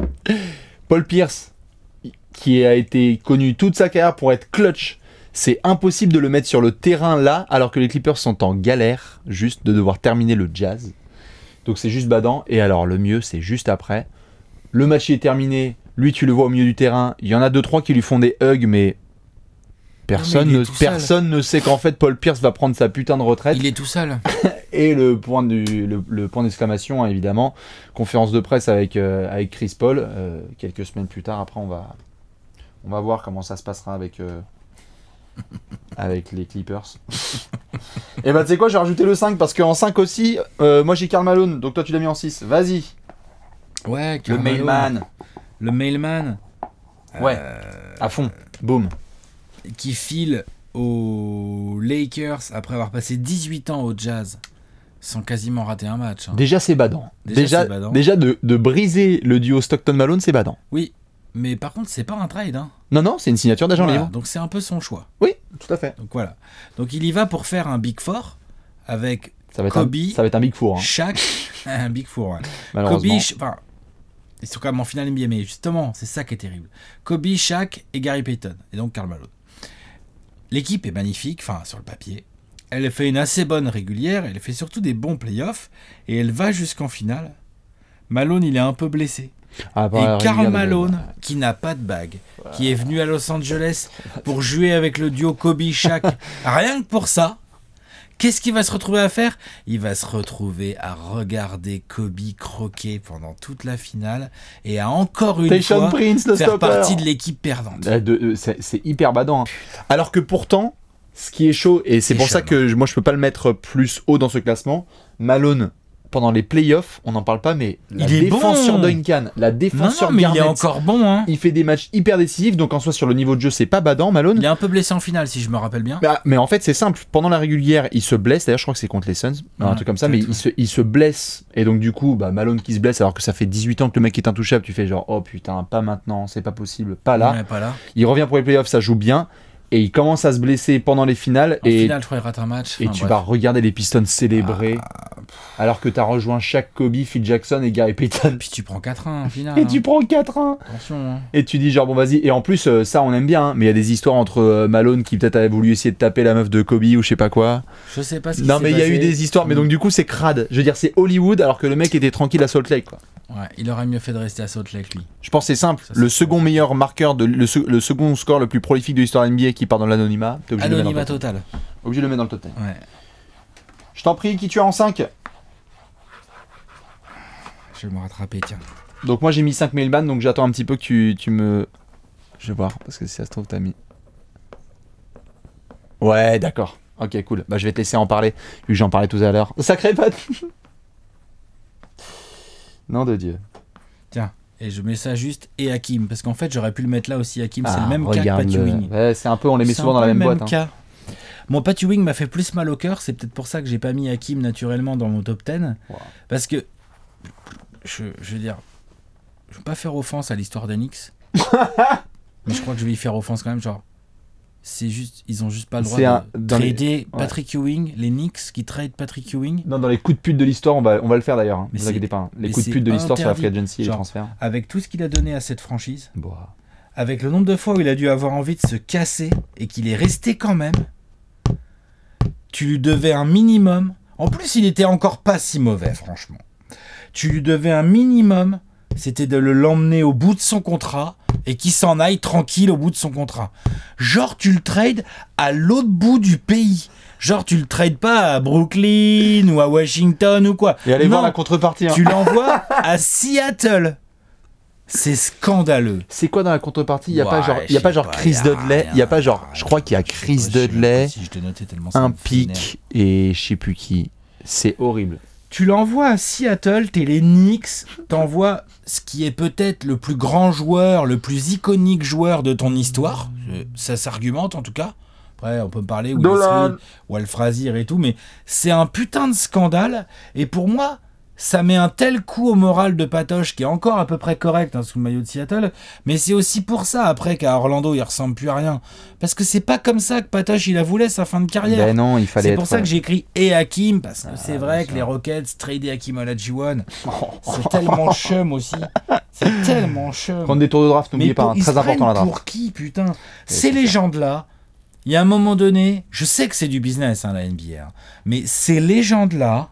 Paul Pierce, qui a été connu toute sa carrière pour être clutch, c'est impossible de le mettre sur le terrain là, alors que les Clippers sont en galère juste de devoir terminer le jazz. Donc c'est juste badant. Et alors le mieux, c'est juste après. Le match est terminé. Lui, tu le vois au milieu du terrain. Il y en a deux trois qui lui font des hugs, mais personne, ne, personne ne sait qu'en fait Paul Pierce va prendre sa putain de retraite. Il est tout seul. et le point le, point d'exclamation hein, évidemment conférence de presse avec euh, avec Chris Paul euh, quelques semaines plus tard après on va on va voir comment ça se passera avec, euh, avec les Clippers. Et eh bah, ben, tu sais quoi, J'ai rajouté le 5 parce qu'en 5 aussi, euh, moi j'ai Karl Malone, donc toi tu l'as mis en 6. Vas-y. Ouais, Karl Le Malone. mailman. Le mailman. Ouais, euh, à fond. Boum. Qui file aux Lakers après avoir passé 18 ans au Jazz sans quasiment rater un match. Hein. Déjà, c'est badant. Déjà, déjà, déjà de, de, briser le duo Stockton-Malone, c'est badant. Oui, mais par contre, c'est pas un trade. Hein. Non, non, c'est une signature d'agent Donc c'est un peu son choix. Oui, tout à fait. Donc voilà. Donc il y va pour faire un Big Four avec ça va Kobe. Être un, ça va être un Big Four. Hein. un Big Four. Hein. Kobe, enfin, ils sont quand même en finale NBA, mais justement, c'est ça qui est terrible. Kobe, Shaq et Gary Payton. Et donc Karl Malone. L'équipe est magnifique, enfin, sur le papier. Elle fait une assez bonne régulière, elle fait surtout des bons playoffs, et elle va jusqu'en finale. Malone, il est un peu blessé. Ah, et Karl Malone, qui n'a pas de bague, qui est venu à Los Angeles pour jouer avec le duo Kobe-Shaq, rien que pour ça. Qu'est-ce qu'il va se retrouver à faire Il va se retrouver à regarder Kobe croquer pendant toute la finale et à encore une fois faire partie de l'équipe perdante. Eh, euh, c'est hyper badant. Hein. Alors que pourtant, ce qui est chaud, et c'est pour ça hein. que moi je peux pas le mettre plus haut dans ce classement, Malone pendant les playoffs, on n'en parle pas, mais la il défense Duncan, la défense il est encore bon. Hein. Il fait des matchs hyper décisifs, donc en soi sur le niveau de jeu, c'est pas badant, Malone. Il est un peu blessé en finale, si je me rappelle bien. Bah, mais en fait, c'est simple. Pendant la régulière, il se blesse. D'ailleurs, je crois que c'est contre les Suns, un truc comme ça. Mais il se, il se, blesse, et donc du coup, bah, Malone qui se blesse, alors que ça fait 18 ans que le mec est intouchable, tu fais genre oh putain, pas maintenant, c'est pas possible, pas là. pas là. Il revient pour les playoffs, ça joue bien et il commence à se blesser pendant les finales. et match. et tu vas regarder les Pistons célébrer. Ah, alors que t'as rejoint chaque Kobe, Phil Jackson et Gary Payton. Et puis tu prends 4-1 en finale. Et tu hein. prends 4-1. Attention. Hein. Et tu dis, genre, bon, vas-y. Et en plus, euh, ça, on aime bien. Hein, mais il y a des histoires entre euh, Malone qui peut-être avait voulu essayer de taper la meuf de Kobe ou je sais pas quoi. Je sais pas ce qui Non, mais il y a eu des histoires. Mais donc, mm. du coup, c'est crade. Je veux dire, c'est Hollywood alors que le mec était tranquille à Salt Lake, quoi. Ouais, il aurait mieux fait de rester à Salt Lake, lui. Je pense que c'est simple. le second meilleur marqueur, le, second score le plus prolifique de l'histoire NBA qui part dans l'anonymat. obligé Anonymat total. Obligé de le mettre dans le total. Ouais. Je t'en prie, qui tu as en 5 Je vais me rattraper, tiens. Donc moi j'ai mis 5 ban donc j'attends un petit peu que tu, me... Je vais voir, parce que si ça se trouve, t'as mis... Ouais, d'accord. Ok, cool. Bah je vais te laisser en parler, vu que j'en parlais tout à l'heure. Sacré patte Nom de Dieu. Tiens, et je mets ça juste et Hakim, parce qu'en fait j'aurais pu le mettre là aussi. Hakim, c'est le ah, même cas que c'est un peu, on les met souvent dans la même boîte. Hein. Cas. Mon wing m'a fait plus mal au cœur, c'est peut-être pour ça que j'ai pas mis Hakim naturellement dans mon top 10. Parce que, je, veux dire, je veux pas faire offense à l'histoire d'Anix. mais je crois que je vais y faire offense quand même. Genre, c'est juste, ils ont juste pas le droit de trader Patrick Ewing, les Knicks qui trade Patrick Ewing. Non, dans les coups de pute de l'histoire, on va, on va le faire d'ailleurs. Hein. Ne vous inquiétez pas. Hein. Les coups de pute de l'histoire sur la free agency et les transferts. Avec tout ce qu'il a donné à cette franchise, avec le nombre de fois où il a dû avoir envie de se casser et qu'il est resté quand même, tu lui devais un minimum. En plus, il était encore pas si mauvais, franchement. Tu lui devais un minimum, c'était de l'emmener au bout de son contrat et qui s'en aille tranquille au bout de son contrat. Genre, tu le trades à l'autre bout du pays. Genre, tu le trades pas à Brooklyn ou à Washington ou quoi. Et allez voir la contrepartie. Hein. Tu l'envoies à Seattle. C'est scandaleux. C'est quoi dans la contrepartie Il n'y a, pas genre, y a pas genre Chris Dudley. Il a pas genre, je crois qu'il y a Chris Dudley, un pic et je sais plus qui. C'est horrible. Tu l'envoies à Seattle, t'es les Knicks, t'envoies ce qui est peut-être le plus grand joueur, le plus iconique joueur de ton histoire. Euh, ça s'argumente en tout cas. Après, on peut parler ou Alfrazir et tout, mais c'est un putain de scandale. Et pour moi, ça met un tel coup au moral de Patoche, qui est encore à peu près correct hein, sous le maillot de Seattle, mais c'est aussi pour ça, après, qu'à Orlando, il ressemble plus à rien. Parce que c'est pas comme ça que Patoche, il a voulu sa fin de carrière. Ben non, il fallait C'est pour ça que euh, j'écris et Hakim, parce que ah, c'est vrai que les Rockets tradaient Hakim G1 C'est tellement chum aussi. C'est tellement chum. Prendre des tours de draft, n'oubliez pas, hein, très important la draft. pour qui, putain Ces légendes-là, il y a un moment donné, je sais que c'est du business, hein, la NBA, mais ces légendes-là,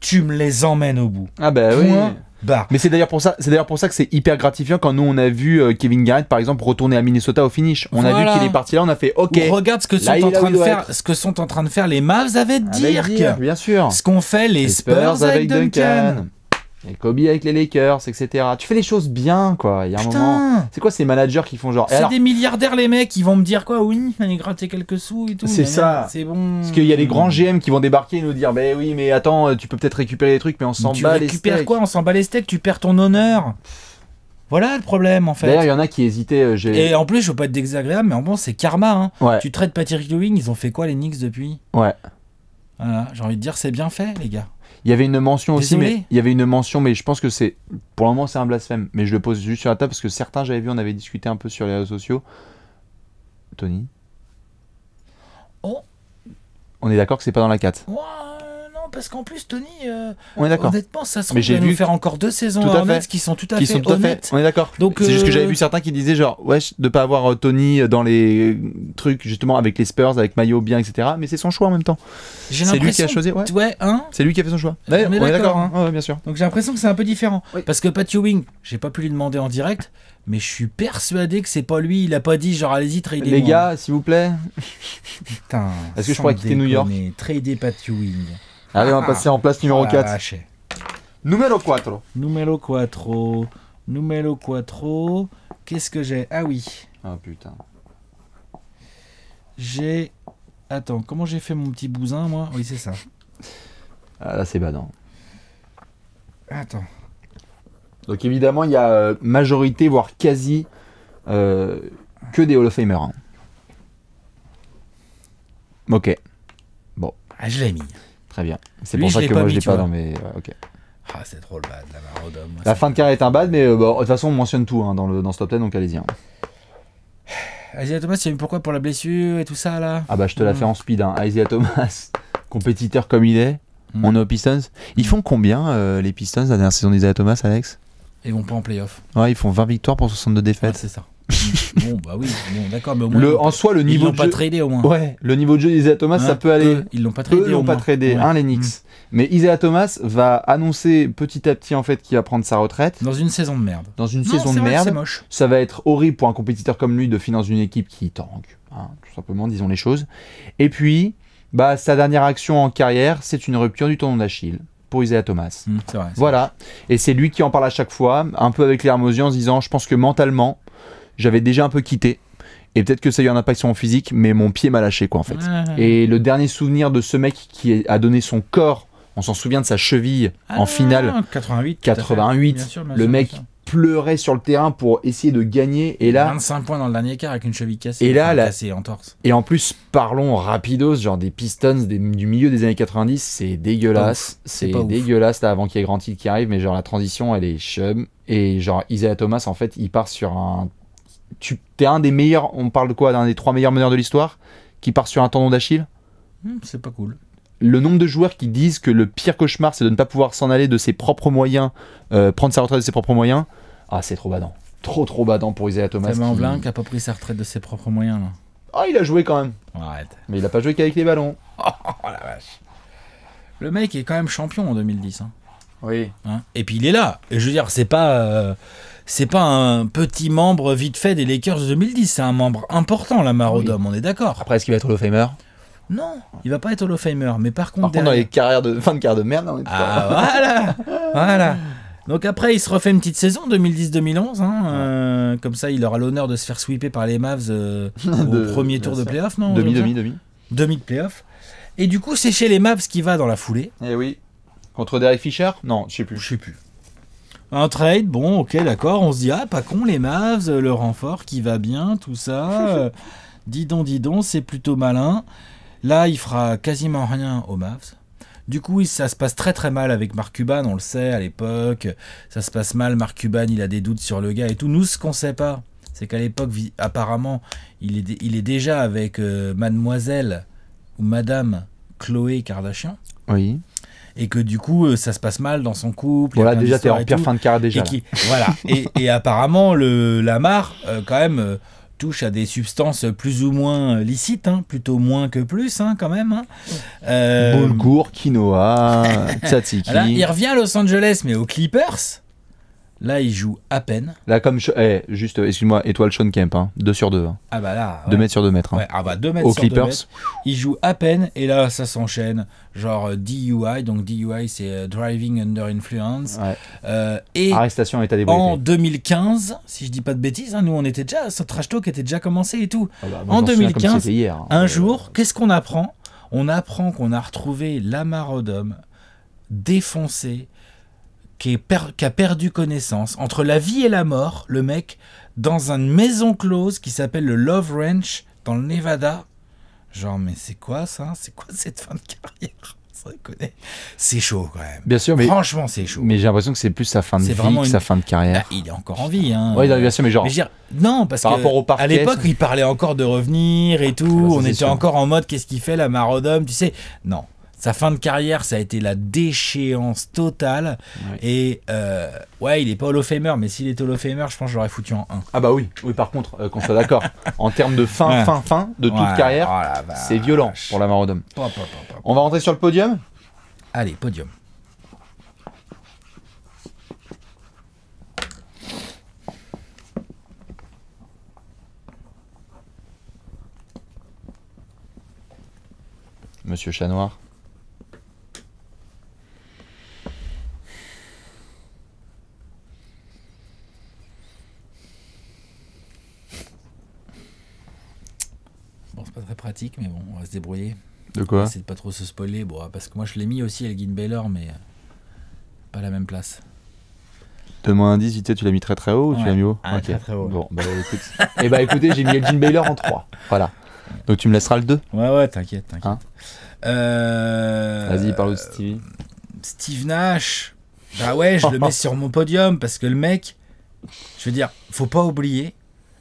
tu me les emmènes au bout. Ah bah oui. Mais c'est d'ailleurs pour ça, c'est d'ailleurs pour ça que c'est hyper gratifiant quand nous on a vu euh, Kevin Garnett par exemple retourner à Minnesota au finish. On a vu qu'il est parti là, on a fait OK. regarde ce que sont en train de faire, ce que sont en train de faire les Mavs avec, Dirk. Bien sûr. Ce qu'ont fait les, Spurs, avec, Duncan. Et Kobe avec les Lakers, etc. Tu fais les choses bien, quoi. Il y C'est quoi ces managers qui font genre. C'est des milliardaires, les mecs, qui vont me dire quoi Oui, est gratté quelques sous et tout. C'est ça. C'est bon. Parce qu'il y a les grands GM qui vont débarquer et nous dire bah oui, mais attends, tu peux peut-être récupérer les trucs, mais on s'en bat les steaks. Tu récupères quoi On s'en bat les steaks, tu perds ton honneur. Voilà le problème en fait. D'ailleurs, il y en a qui hésitaient. Euh, j'ai et en plus, je veux pas être désagréable, mais en bon, c'est karma. Hein. Ouais. Tu traites Patrick Ewing, ils ont fait quoi les Knicks depuis Ouais. Voilà, j'ai envie de dire, c'est bien fait, les gars. Il y avait une mention aussi, mais il y avait une mention, mais je pense que c'est pour le moment c'est un blasphème. Mais je le pose juste sur la table parce que certains, j'avais vu, on avait discuté un peu sur les réseaux sociaux. Tony, oh. on est d'accord que c'est pas dans la 4 parce qu'en plus, Tony, euh, on est d'accord. honnêtement, ça se Mais j'ai vu faire encore deux saisons à qui sont tout à qui fait sont honnêtes. On est d'accord. Donc, c'est juste que j'avais euh, vu certains qui disaient genre, wesh, de pas avoir euh, Tony dans les trucs justement avec les Spurs, avec Mayo, bien, etc. Mais c'est son choix en même temps. C'est lui qui a choisi. Ouais. ouais hein. c'est lui qui a fait son choix. on, est d'accord. Hein. hein. Ouais, bien sûr. Donc j'ai l'impression que c'est un peu différent parce que Pat Ewing, j'ai pas pu lui demander en direct, mais je suis persuadé que c'est pas lui. Il a pas dit genre allez-y tradez. Les gars, s'il vous plaît. Putain. Est-ce que je pourrais quitter New York Tradez Pat Ewing. Allez, ah on va ah. passer en place numéro 4. Numéro 4. Numéro 4. Numéro 4. Qu'est-ce que j'ai Ah oui. Ah putain. J'ai. Attends, comment j'ai fait mon petit bousin, moi Oui, c'est ça. Ah là, c'est badant. Attends. Donc évidemment, il y a euh, majorité, voire quasi, euh, que des Hall hein. Ok. Bon. Ah, je l'ai mis. Très bien. C'est pour ça que moi, je l'ai pas dans mes. ok. Ah, c'est trop le bad, la La fin de carrière est un bad, mais euh, de toute façon, on mentionne tout hein, dans, le, dans ce top 10, donc allez-y. Hein. Isaiah Thomas, tu pourquoi pour la blessure et tout ça là Ah bah je te la fais hmm. en speed. Hein. Isaiah Thomas, compétiteur comme il est, hmm. on est aux Pistons. Ils font combien euh, les Pistons la dernière saison d'Isaiah Thomas, Alex Ils vont pas en playoff. Ouais, ils font 20 victoires pour 62 défaites. c'est ça. bon, bah oui, bon, d'accord, mais Le, en soi, le niveau. Ils l'ont pas tradé au moins. Ouais, le niveau de jeu Thomas, hein, ça peut aller. ils l'ont pas tradé. Eux l'ont pas tradé, hein, les mm. Mais Isaiah Thomas va annoncer petit à petit, en fait, qu'il va prendre sa retraite. Dans une saison de merde. Dans une saison de merde. Ça va être horrible pour un compétiteur comme lui de financer une équipe qui tank hein, tout simplement, disons les choses. Et puis, bah, sa dernière action en carrière, c'est une rupture du tendon d'Achille pour Isaiah Thomas. Mm, voilà. Et c'est lui qui en parle à chaque fois, un peu avec les en disant, je pense que mentalement, j'avais déjà un peu quitté. Et peut-être que ça a eu un impact sur mon physique, mais mon pied m'a lâché, quoi, en fait. Et le dernier souvenir de ce mec qui a donné son corps, on s'en souvient de sa cheville en ah, finale. 88. 88. le mec pleurait sur le terrain pour essayer de gagner. Et là. 25 points dans le dernier quart avec une cheville cassée. Et là, là cassée en torse. Et en plus, parlons rapidos, genre des Pistons du milieu des années 90, c'est dégueulasse. C'est dégueulasse, là, avant qu'il y ait Grand Hill qui arrive, mais genre la transition, elle est chum. Et genre, Isaiah Thomas, en fait, il part sur un tu es un des meilleurs, on parle de quoi D'un des trois meilleurs meneurs de l'histoire qui part sur un tendon d'Achille hmm, C'est pas cool. Le nombre de joueurs qui disent que le pire cauchemar, c'est de ne pas pouvoir s'en aller de ses propres moyens, euh, prendre sa retraite de ses propres moyens, ah, c'est trop badant. Trop, trop badant pour Isaiah Thomas. C'est Blanc qui a pas pris sa retraite de ses propres moyens, là. Ah, il a joué quand même. Arrête. Mais il a pas joué qu'avec les ballons. Oh, la vache. Le mec est quand même champion en 2010. Hein. Oui. Hein et puis il est là. Et je veux dire, c'est pas. Euh, c'est pas un petit membre vite fait des Lakers 2010, c'est un membre important, la Marodome, on est d'accord. Après, est-ce qu'il va être Hall of Famer non, il va pas être Hall of Famer, mais par contre. Par contre, dans les carrières de fin de carrière de merde, hein, on est Ah voilà, voilà. Donc après, il se refait une petite saison 2010-2011. Hein, euh, comme ça, il aura l'honneur de se faire sweeper par les Mavs euh, au premier tour de playoff, non Demi, demi, demi. Demi de playoff. Et du coup, c'est chez les Mavs qui va dans la foulée. Eh oui. Contre Derek Fisher Non, je sais plus. Je sais plus. Un trade, bon, ok, d'accord. On se dit, ah, pas con, les Mavs, euh, le renfort qui va bien, tout ça. didon euh, dis c'est plutôt malin. Là, il fera quasiment rien aux Mavs. Du coup, ça se passe très très mal avec Mark Cuban, on le sait à l'époque. Ça se passe mal, Mark Cuban, il a des doutes sur le gars et tout. Nous, ce qu'on sait pas, c'est qu'à l'époque, apparemment, il est, il est, déjà avec euh, mademoiselle ou madame Chloé Kardashian. Oui et que du coup euh, ça se passe mal dans son couple. Voilà, déjà t'es en pire fin de carrière déjà. Et voilà. Et, apparemment le Lamar euh, quand même euh, touche à des substances plus ou moins licites, hein, plutôt moins que plus hein, quand même. Hein. Boulgour, quinoa, tzatziki. il revient à Los Angeles mais aux Clippers. Là, il joue à peine. Là, comme. Eh, juste, euh, excuse-moi, étoile Sean Kemp, 2 hein, sur 2. Hein. Ah bah là. 2 mètres sur 2 mètres. Hein. ah bah 2 mètres sur 2 mètres. Il joue à peine, et là, ça s'enchaîne. Genre euh, DUI, donc DUI, c'est euh, Driving Under Influence. et Arrestation en état En 2015, si je dis pas de bêtises, nous, on était déjà. Ce trash talk était déjà commencé et tout. Ah bah, en 2015, un jour, qu'est-ce qu'on apprend On apprend qu'on a retrouvé Lamar défoncé qui, a perdu connaissance entre la vie et la mort, le mec, dans une maison close qui s'appelle le Love Ranch dans le Nevada. Genre, mais c'est quoi ça C'est quoi cette fin de carrière c'est chaud quand même. Bien sûr, mais franchement, c'est chaud. Mais j'ai l'impression que c'est plus sa fin de vie que sa fin de carrière. Ah, il est encore en vie, hein. Ouais, bien sûr, mais genre. non, parce par que à l'époque, il parlait encore de revenir et ah, tout. on était encore en mode qu'est-ce qu'il fait la marodome, tu sais. Non, sa fin de carrière, ça a été la déchéance totale. Et euh, ouais, il est pas Hall of Famer, mais s'il était Hall of Famer, je pense que j'aurais foutu en 1. Ah bah oui, oui par contre, euh, qu'on soit d'accord. en termes de fin, fin, fin de toute carrière, oh c'est violent pour la Marodome. On va rentrer sur le podium Allez, podium. Monsieur Chat pratique, mais bon, on va se débrouiller. De quoi C'est pas trop se spoiler. Bon, parce que moi, je l'ai mis aussi, Elgin Baylor, mais euh, pas la même place. de moins 10 tu l'as mis très très haut ou tu l'as mis haut ah, Très très haut. Bon, bah, écoute. Eh bah, écoutez, j'ai mis Elgin Baylor en 3. Voilà. Donc tu me laisseras le 2 Ouais, ouais, t'inquiète, t'inquiète. Hein euh, Vas-y, parle de euh, Steve Nash. Bah ouais, je le mets sur mon podium parce que le mec, je veux dire, faut pas oublier.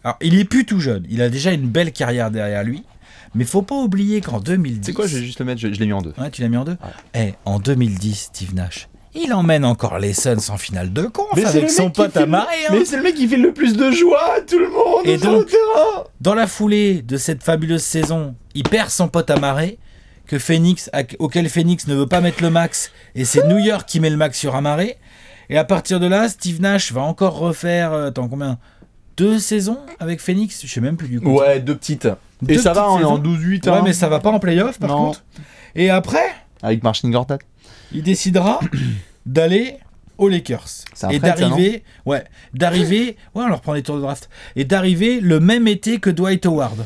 Alors, il est plus tout jeune. Il a déjà une belle carrière derrière lui. Mais faut pas oublier qu'en 2010. C'est quoi Je vais juste le mettre, je, l'ai mis en deux. Ouais, tu l'as mis en deux eh, en 2010, Steve Nash. Il emmène encore les Suns en finale de conf avec son pote à hein. Mais c'est le mec qui fait le plus de joie à tout le monde Et donc, le terrain. Dans la foulée de cette fabuleuse saison, il perd son pote à que Phoenix, auquel Phoenix ne veut pas mettre le max, et c'est New York qui met le max sur Amaré. Et à partir de là, Steve Nash va encore refaire, euh, attends combien deux saisons avec Phoenix, je sais même plus du coup. Ouais, deux petites. et ça va, on est en 12-8. Ouais, hein. mais ça va pas en playoff par contre. Et après. Avec Martin Gortat. Il décidera d'aller aux Lakers. Et d'arriver. Ouais, d'arriver. Ouais, on leur prend des tours de draft. Et d'arriver le même été que Dwight Howard.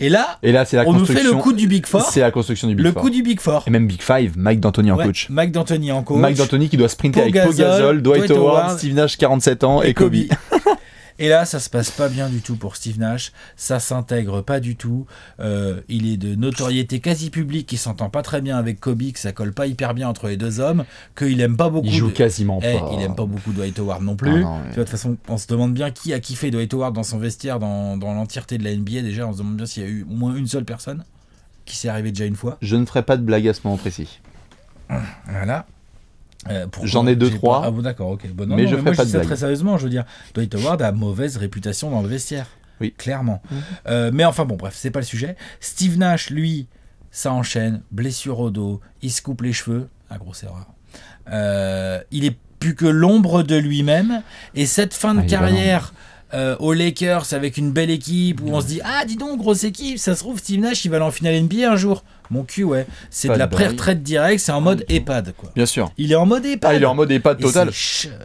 Et là, et là la on nous fait le coup du Big Four. C'est la construction du Big Four. Le coup du Big Four. Et même Big Five, Mike D'Antoni en coach. Mike D'Antoni en coach. Mike D'Antoni qui doit sprinter avec Paul Gasol, Dwight Howard, Steve Nash, 47 ans, et, Kobe. Et là, ça se passe pas bien du tout pour Steve Nash. Ça s'intègre pas du tout. Euh, il est de notoriété quasi publique, qui s'entend pas très bien avec Kobe, que ça colle pas hyper bien entre les deux hommes, qu'il aime pas beaucoup. Il joue quasiment eh, pas. Il aime pas beaucoup Dwight Howard non ah plus. de toute façon, on se demande bien qui a kiffé Dwight Howard dans son vestiaire, dans, dans l'entièreté de la NBA. Déjà, on se demande bien s'il y a eu au moins une seule personne qui s'est arrivée déjà une fois. Je ne ferai pas de blague à ce moment précis. Voilà. Euh, J'en ai deux, trois. Ah bon, d'accord, ok. Bon, mais je mais pas très sérieusement, je veux dire, Dwight Howard la mauvaise réputation dans le vestiaire. Oui. Clairement. Mmh. Euh, mais enfin, bon, bref, c'est pas le sujet. Steve Nash, lui, ça enchaîne, blessure au dos, il se coupe les cheveux. Ah, grosse erreur. Euh, il est plus que l'ombre de lui-même. Et cette fin de ah, carrière. aux Lakers avec une belle équipe où on se dit ah dis donc grosse équipe ça se trouve Steve Nash il va aller en finale NBA un jour mon cul, ouais. C'est de la pré-retraite directe, c'est en mode EHPAD, quoi. Bien sûr. Il est en mode EHPAD. Ah, il est en mode EHPAD total.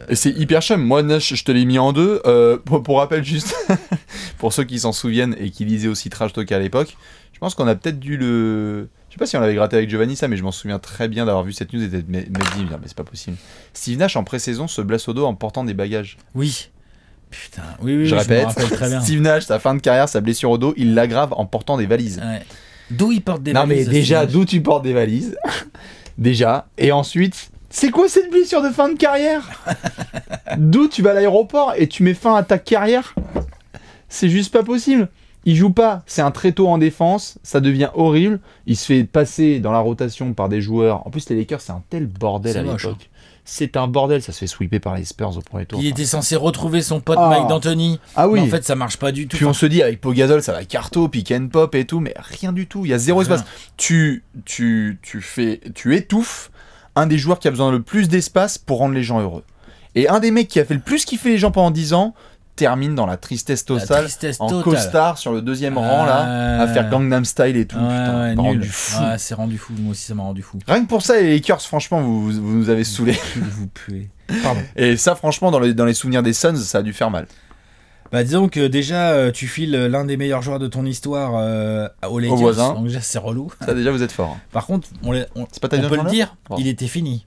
Et c'est hyper chum. Moi, Nash, je te l'ai mis en deux. Euh, pour, rappel, juste, pour ceux qui s'en souviennent et qui lisaient aussi Trash Talk à l'époque, je pense qu'on a peut-être dû le. Je sais pas si on l'avait gratté avec Giovanni ça, mais je m'en souviens très bien d'avoir vu cette news et d'être dit, mais c'est pas possible. Steve Nash en pré-saison se blesse au dos en portant des bagages. Oui. Putain, oui, oui, je rappelle très bien. Steve Nash, sa fin de carrière, sa blessure au dos, il l'aggrave en portant des valises. Ouais. D'où ils portent des valises Non, mais déjà, d'où tu portes des valises Déjà. Et ensuite, c'est quoi cette blessure de fin de carrière D'où tu vas à l'aéroport et tu mets fin à ta carrière C'est juste pas possible. Il joue pas, c'est un très tôt en défense, ça devient horrible. Il se fait passer dans la rotation par des joueurs. En plus, les Lakers, c'est un tel bordel à l'époque. Hein. C'est un bordel, ça se fait sweeper par les Spurs au premier tour. Il était censé retrouver son pote ah. Mike D'Antoni. Ah oui. en fait, ça marche pas du tout. Puis on se dit avec Pogazol, ça va carto, pick and pop et tout, mais rien du tout. Il y a zéro espace. Tu, tu, tu fais, tu étouffes un des joueurs qui a besoin le plus d'espace pour rendre les gens heureux. Et un des mecs qui a fait le plus kiffer les gens pendant 10 ans, termine dans la tristesse totale, tristesse en costard sur le deuxième rang là, à faire Gangnam Style et tout. c'est rendu fou. Moi aussi, ça m'a rendu fou. Rien que pour ça, les franchement, vous, nous avez saoulés. Vous puez. Et ça, franchement, dans les, dans les souvenirs des Suns, ça a dû faire mal. Bah disons que déjà euh, tu files l'un des meilleurs joueurs de ton histoire euh, aux Lakers, au voisin. c'est relou. Ça déjà vous êtes fort. Hein. Par contre, on, pas peut le dire, il était fini.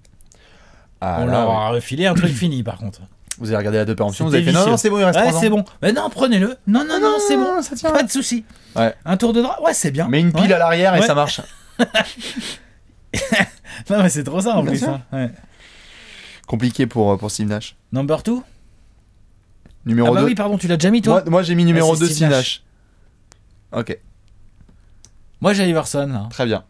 Ah on leur a refilé un truc fini par contre. Vous avez regardé la deux péremption, vous avez fait non, c'est bon, il reste ouais, c'est bon. Mais non, prenez-le. Non, non, non, c'est ah, bon. Ça tient. Pas de souci. Ouais. Un tour de droit, ouais, c'est bien. Mais une pile à l'arrière et ça marche. non, mais c'est trop ça en plus. Hein. Compliqué pour, euh, pour Steve Nash. Number 2 Numéro 2. Ah bah oui, pardon, tu l'as déjà mis toi Moi, j'ai mis numéro 2 ah, Steve Nash. Ok. Moi j'ai Iverson là. Très bien.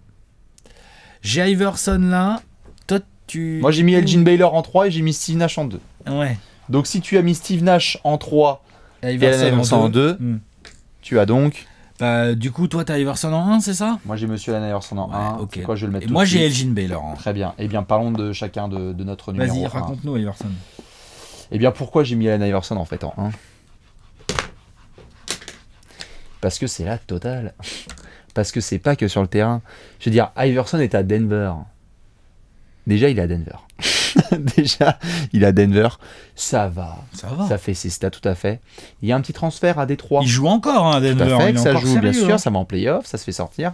J'ai Iverson là. Toi tu. Moi j'ai mis Elgin Baylor en 3 et j'ai mis Steve Nash en 2. Ouais. Donc si tu as mis Steve Nash en 3 et Iverson en 2, hmm. tu as donc. Bah, du coup, toi, tu as Iverson en 1, c'est ça Moi, j'ai Monsieur Allen Iverson en 1. Ok. Quoi, je vais le mettre et moi, j'ai Elgin Baylor. Laurent. Très bien. Eh bien, parlons de chacun de, de notre numéro. Vas-y, raconte-nous, Iverson. Eh bien, pourquoi j'ai mis Allen Iverson en fait en 1 Parce que c'est la totale. Parce que c'est pas que sur le terrain. Je veux dire, Iverson est à Denver. Déjà, il est à Denver. Déjà, il est à Denver. Ça va. Ça fait ses stats, tout à fait. Il y a un petit transfert à Détroit. Il joue encore hein, à Denver. ça joue, bien sûr. Hein. Ça va en playoff, ça se fait sortir.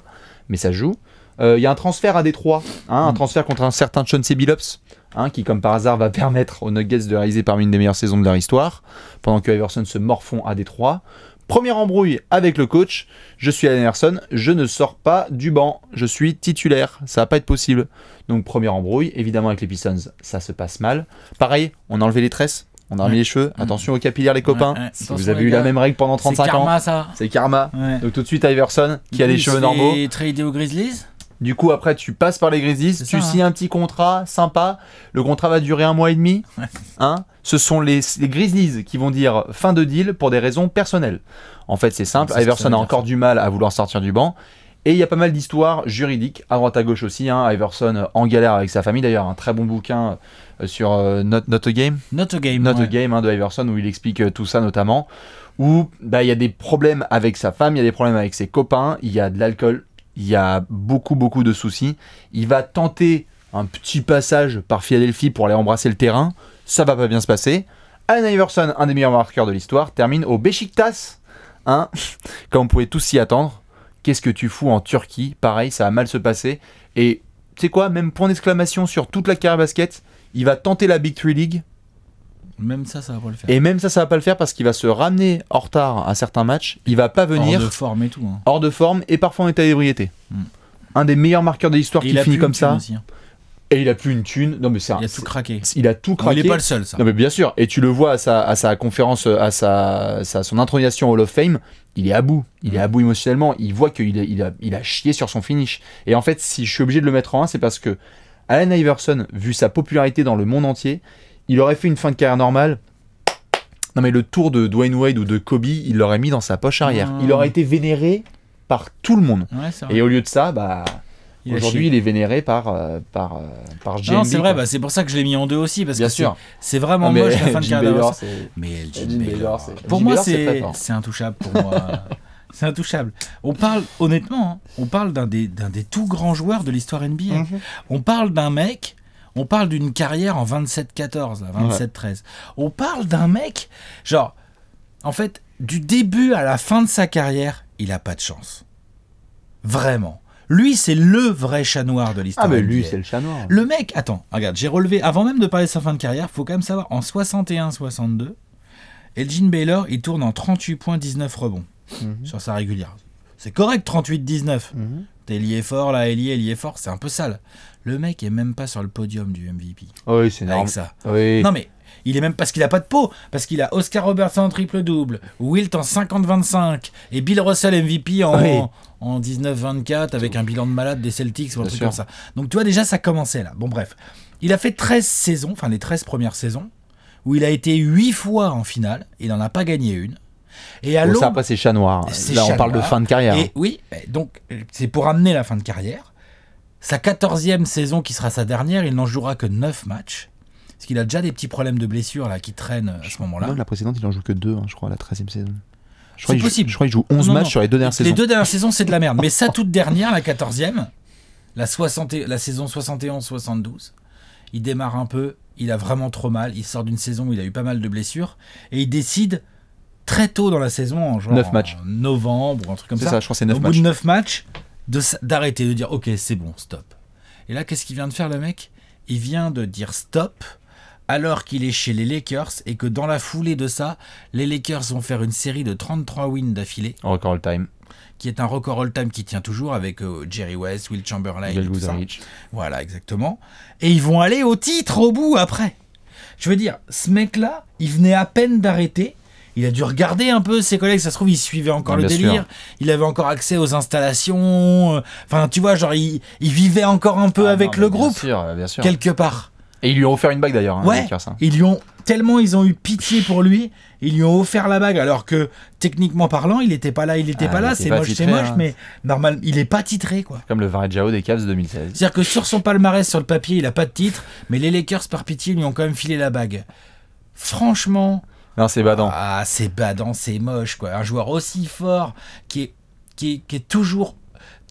Mais ça joue. Euh, il y a un transfert à Détroit. Hein, un mm. transfert contre un certain Chauncey Billups. qui, comme par hasard, va permettre aux Nuggets de réaliser parmi une des meilleures saisons de leur histoire. Pendant que Iverson se morfond à Détroit. Première embrouille avec le coach. Je suis Allen je ne sors pas du banc. Je suis titulaire. Ça va pas être possible. Donc, première embrouille. Évidemment, avec les Pistons, ça se passe mal. Pareil, on a enlevé les tresses. On a remis les cheveux. Attention aux capillaires, les copains. vous avez eu la même règle pendant 35 ans. C'est karma, ça. C'est karma. Donc, tout de suite, Iverson, qui a les cheveux normaux. Et Grizzlies du coup, après, tu passes par les Grizzlies, tu signes un petit contrat sympa. Le contrat va durer un mois et demi. hein Ce sont les, les, Grizzlies qui vont dire fin de deal pour des raisons personnelles. En fait, c'est simple. Iverson a encore du mal à vouloir sortir du banc. Et il y a pas mal d'histoires juridiques, à droite à gauche aussi. Hein. Iverson euh, en galère avec sa famille, d'ailleurs, un très bon bouquin euh, sur euh, Not, a Game. Not a Game. Not a Game hein, de Iverson, où il explique tout ça notamment. Où bah, il y a des problèmes avec sa femme, il y a des problèmes avec ses copains, il y a de l'alcool il y a beaucoup, beaucoup de soucis. Il va tenter un petit passage par Philadelphie pour aller embrasser le terrain. Ça va pas bien se passer. Allen Iverson, un des meilleurs marqueurs de l'histoire, termine au Béchiktas. Hein Comme vous pouvez tous s'y attendre. Qu'est-ce que tu fous en Turquie Pareil, ça va mal se passer. Et c'est quoi Même point d'exclamation sur toute la carrière basket. Il va tenter la Big Three League. Même ça, ça va pas le faire. Et même ça, ça va pas le faire parce qu'il va se ramener en retard à certains matchs. Il va pas venir. Hors de forme et tout. Hein. Hors de forme et parfois en état d'ébriété. Hmm. Un des meilleurs marqueurs de l'histoire qui finit comme ça. Hein. Et il a plus une thune. Non mais c'est Il a tout craqué. Il a tout craqué. il est pas le seul. Ça. Non mais bien sûr. Et tu le vois à sa, à sa conférence, à sa, son intronisation Hall of Fame, il est à bout. Il est hmm. à bout émotionnellement. Il voit qu'il a, il chié sur son finish. Et en fait, si je suis obligé de le mettre en 1, c'est parce que Allen Iverson, vu sa popularité dans le monde entier, il aurait fait une fin de carrière normale. Non mais le tour de Dwayne Wade ou de Kobe, il l'aurait mis dans sa poche arrière. Il aurait ah. été vénéré par tout le monde. et au lieu de ça, bah aujourd'hui il est vénéré par euh, par euh, par Non, c'est vrai, bah, c'est pour ça que je l'ai mis en deux aussi parce que c'est vraiment moche la fin de carrière. Mais pour moi c'est c'est intouchable pour moi. C'est intouchable. On parle, honnêtement, hein, on parle d'un des, des, tout grands joueurs de l'histoire NBA. Mhm. On parle d'un mec on parle d'une carrière en 27-14, 27-13. On parle d'un mec, genre, en fait, du début à la fin de sa carrière, il n'a pas de chance. Vraiment. Lui, c'est le vrai chat noir de l'histoire. Ah, mais lui, c'est le chat noir. Le mec, attends, regarde, j'ai relevé, avant même de parler de sa fin de carrière, faut quand même savoir, en 61-62, Elgin Baylor, il tourne en 38.19 rebonds mhm. sur sa régulière. C'est correct, 38-19. Eli est fort, là, Eli, est, fort. C'est un peu sale. Le mec est même pas sur le podium du MVP. Ah oui, c'est énorme. ça. Non, mais il est même parce qu'il a pas de peau, parce qu'il a Oscar Robertson en triple-double, Wilt en 50-25 et Bill Russell MVP en, en 19-24 avec un bilan de malade des Celtics ou un truc comme ça. Donc tu vois déjà ça commençait là. Bon bref, il a fait 13 saisons, enfin les 13 premières saisons où il a été 8 fois en finale, il n'en a pas gagné une. Et à ça, après, c'est chat noir. Là, on parle de fin de carrière. oui, donc c'est pour amener la fin de carrière. Sa quatorzième saison, qui sera sa dernière, il n'en jouera que 9 matchs. Parce qu'il a déjà des petits problèmes de blessures là, qui traînent euh, à ce moment-là. La précédente, il n'en joue que 2, hein, je crois, la 13 saison. C'est possible. je crois qu'il joue 11 matchs sur les deux dernières saisons. Les deux dernières saisons, c'est de la merde. Mais sa toute dernière, la 14e, la, la saison 71-72, il démarre un peu, il a vraiment trop mal, il sort d'une saison où il a eu pas mal de blessures, et il décide très tôt dans la saison, en novembre un truc comme ça. ça. je crois c'est 9 Au bout de 9 matchs, d'arrêter, de, dire ok, c'est bon, stop. Et là, qu'est-ce qu'il vient de faire le mec Il vient de dire stop alors qu'il est chez les Lakers et que dans la foulée de ça, les Lakers vont faire une série de 33 wins d'affilée. En record all-time. Qui est un record all-time qui tient toujours avec euh, Jerry West, Will Chamberlain et tout ça. Voilà, exactement. Et ils vont aller au titre au bout après. Je veux dire, ce mec-là, il venait à peine d'arrêter il a dû regarder un peu ses collègues, ça se trouve, il suivait encore le délire, il avait encore accès aux installations, euh, enfin, tu vois, genre, il, vivait encore un peu ah, avec le groupe, quelque part. Et ils lui ont offert une bague d'ailleurs. Hein, hein. ils lui ont tellement ils ont eu pitié pour lui, ils lui ont offert la bague alors que techniquement parlant, il n'était pas là, il n'était ah, pas là, c'est moche, c'est moche, hein. mais normal, il est pas titré quoi. Comme le Jao des Cavs 2016. C'est-à-dire que sur son palmarès sur le papier, il a pas de titre, mais les Lakers par pitié lui ont quand même filé la bague. Franchement, non, c'est badant. Ah, c'est badant, c'est moche, quoi. Un joueur aussi fort qui est, qui est, qui est toujours,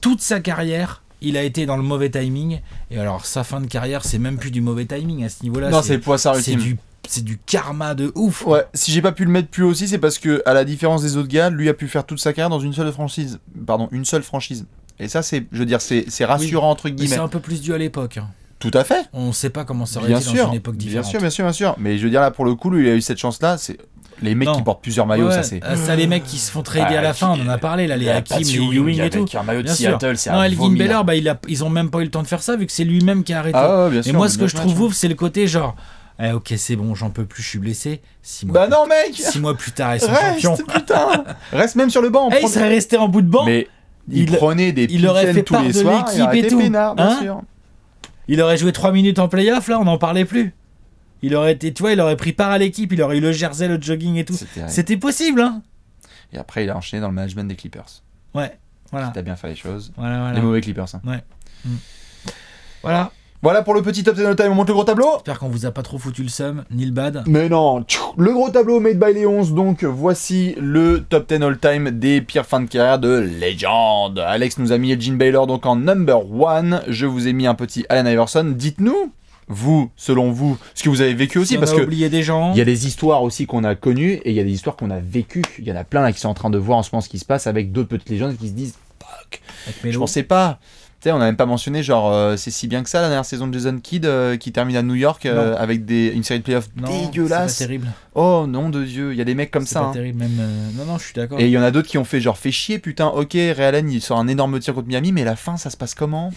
toute sa carrière, il a été dans le mauvais timing. Et alors, sa fin de carrière, c'est même plus du mauvais timing à ce niveau-là. Non, c'est poissard Du, c'est du karma de ouf. Ouais, si j'ai pas pu le mettre plus aussi, c'est parce que, à la différence des autres gars, lui a pu faire toute sa carrière dans une seule franchise. Pardon, une seule franchise. Et ça, c'est, je dire, c'est rassurant, entre guillemets. C'est un peu plus dû à l'époque. Hein. Tout à fait. On ne sait pas comment ça aurait été dans une époque différente. Bien sûr, bien sûr, bien sûr. Mais je veux dire, là, pour le coup, lui, il a eu cette chance-là. C'est les mecs qui portent plusieurs maillots, ça c'est. Ça, les mecs qui se font trader à la ah, fin, on en a parlé, là, les ah, Hakim, les Ewing et tout. Un maillot de bien Seattle, c'est Non, Elgin Beller, hein. bah, ils n'ont même pas eu le temps de faire ça, vu que c'est lui-même qui a arrêté. Ah, et moi, ce que je trouve ouf, c'est le côté genre. Eh, ok, c'est bon, j'en peux plus, je suis blessé. Six mois bah non, mec Six mois plus tard, ils sont Reste, champions. Putain Reste même sur le banc. Eh, il serait resté en bout de banc. Mais il, prenait des il tous les soirs. Il aurait été bien hein sûr. Il aurait joué 3 minutes en playoff, là, on n'en parlait plus. Il aurait été, tu vois, il aurait pris part à l'équipe, il aurait eu le jersey, le jogging et tout. C'était possible, hein Et après, il a enchaîné dans le management des Clippers. Ouais, voilà. a bien fait les choses. Les mauvais Clippers. Hein. Ouais. Voilà. Voilà pour le petit top All time, on monte le gros tableau. J'espère qu'on vous a pas trop foutu le seum, ni le bad. Mais non, le gros tableau made by Léonce, donc voici le top 10 all time des pires fins de carrière de légende. Alex nous a mis Elgin Baylor donc en number one, Je vous ai mis un petit Allen Iverson. Dites-nous vous, selon vous, ce que vous avez vécu aussi, parce a des gens. Il y a des histoires aussi qu'on a connues et il y a des histoires qu'on a vécues. Il y en a plein là qui sont en train de voir en ce moment ce qui se passe avec deux petites légendes qui se disent, fuck, je pensais pas on n'a même pas mentionné, genre, euh, c'est si bien que ça la dernière saison de Jason Kidd euh, qui termine à New York euh, avec des, une série de playoffs dégueulasse. C'est terrible. Oh non de Dieu, il y a des mecs comme ça. Pas hein. terrible, même. Non, non, je suis d'accord. Et il y en a d'autres qui ont fait genre, fait chier, putain, ok, real Allen il sort un énorme tir contre Miami, mais la fin, ça se passe comment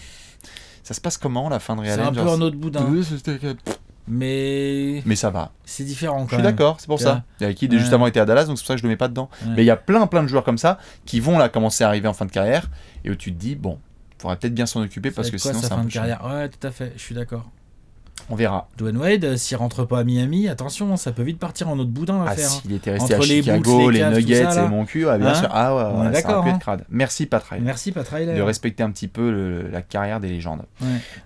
Ça se passe comment la fin de Ray C'est un peu un autre boudin. Mais. Mais ça va. C'est différent quand Je suis d'accord, c'est pour ça. Il y a qui ouais. juste était à Dallas, donc c'est pour ça que je le mets pas dedans. Mais il y a plein plein de joueurs comme ça qui vont là commencer à arriver en fin de carrière et où tu te dis, bon, pourrait peut-être bien s'en occuper parce que sinon c'est un peu carrière. Ouais, tout à fait, je suis d'accord. On verra. Dwayne Wade, euh, s'il rentre pas à Miami, attention, hein, ça peut vite partir en autre boudin l'affaire. Ah, s'il hein. était resté Entre à Chicago, les, les, Nuggets et mon cul, ah, bien hein sûr. Ah ouais, ouais, ça pu crade. Merci Pat Merci Pat De respecter un petit peu la carrière des légendes.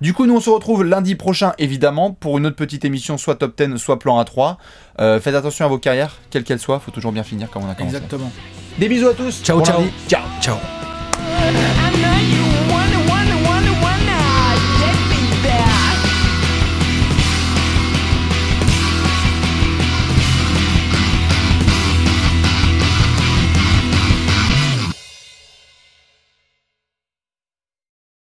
Du coup, nous on se retrouve lundi prochain, évidemment, pour une autre petite émission, soit top 10, soit plan A3. Euh, faites attention à vos carrières, quelles qu'elles soient, faut toujours bien finir comme on a commencé. Exactement. Des bisous à tous. Ciao, ciao. Ciao. Ciao.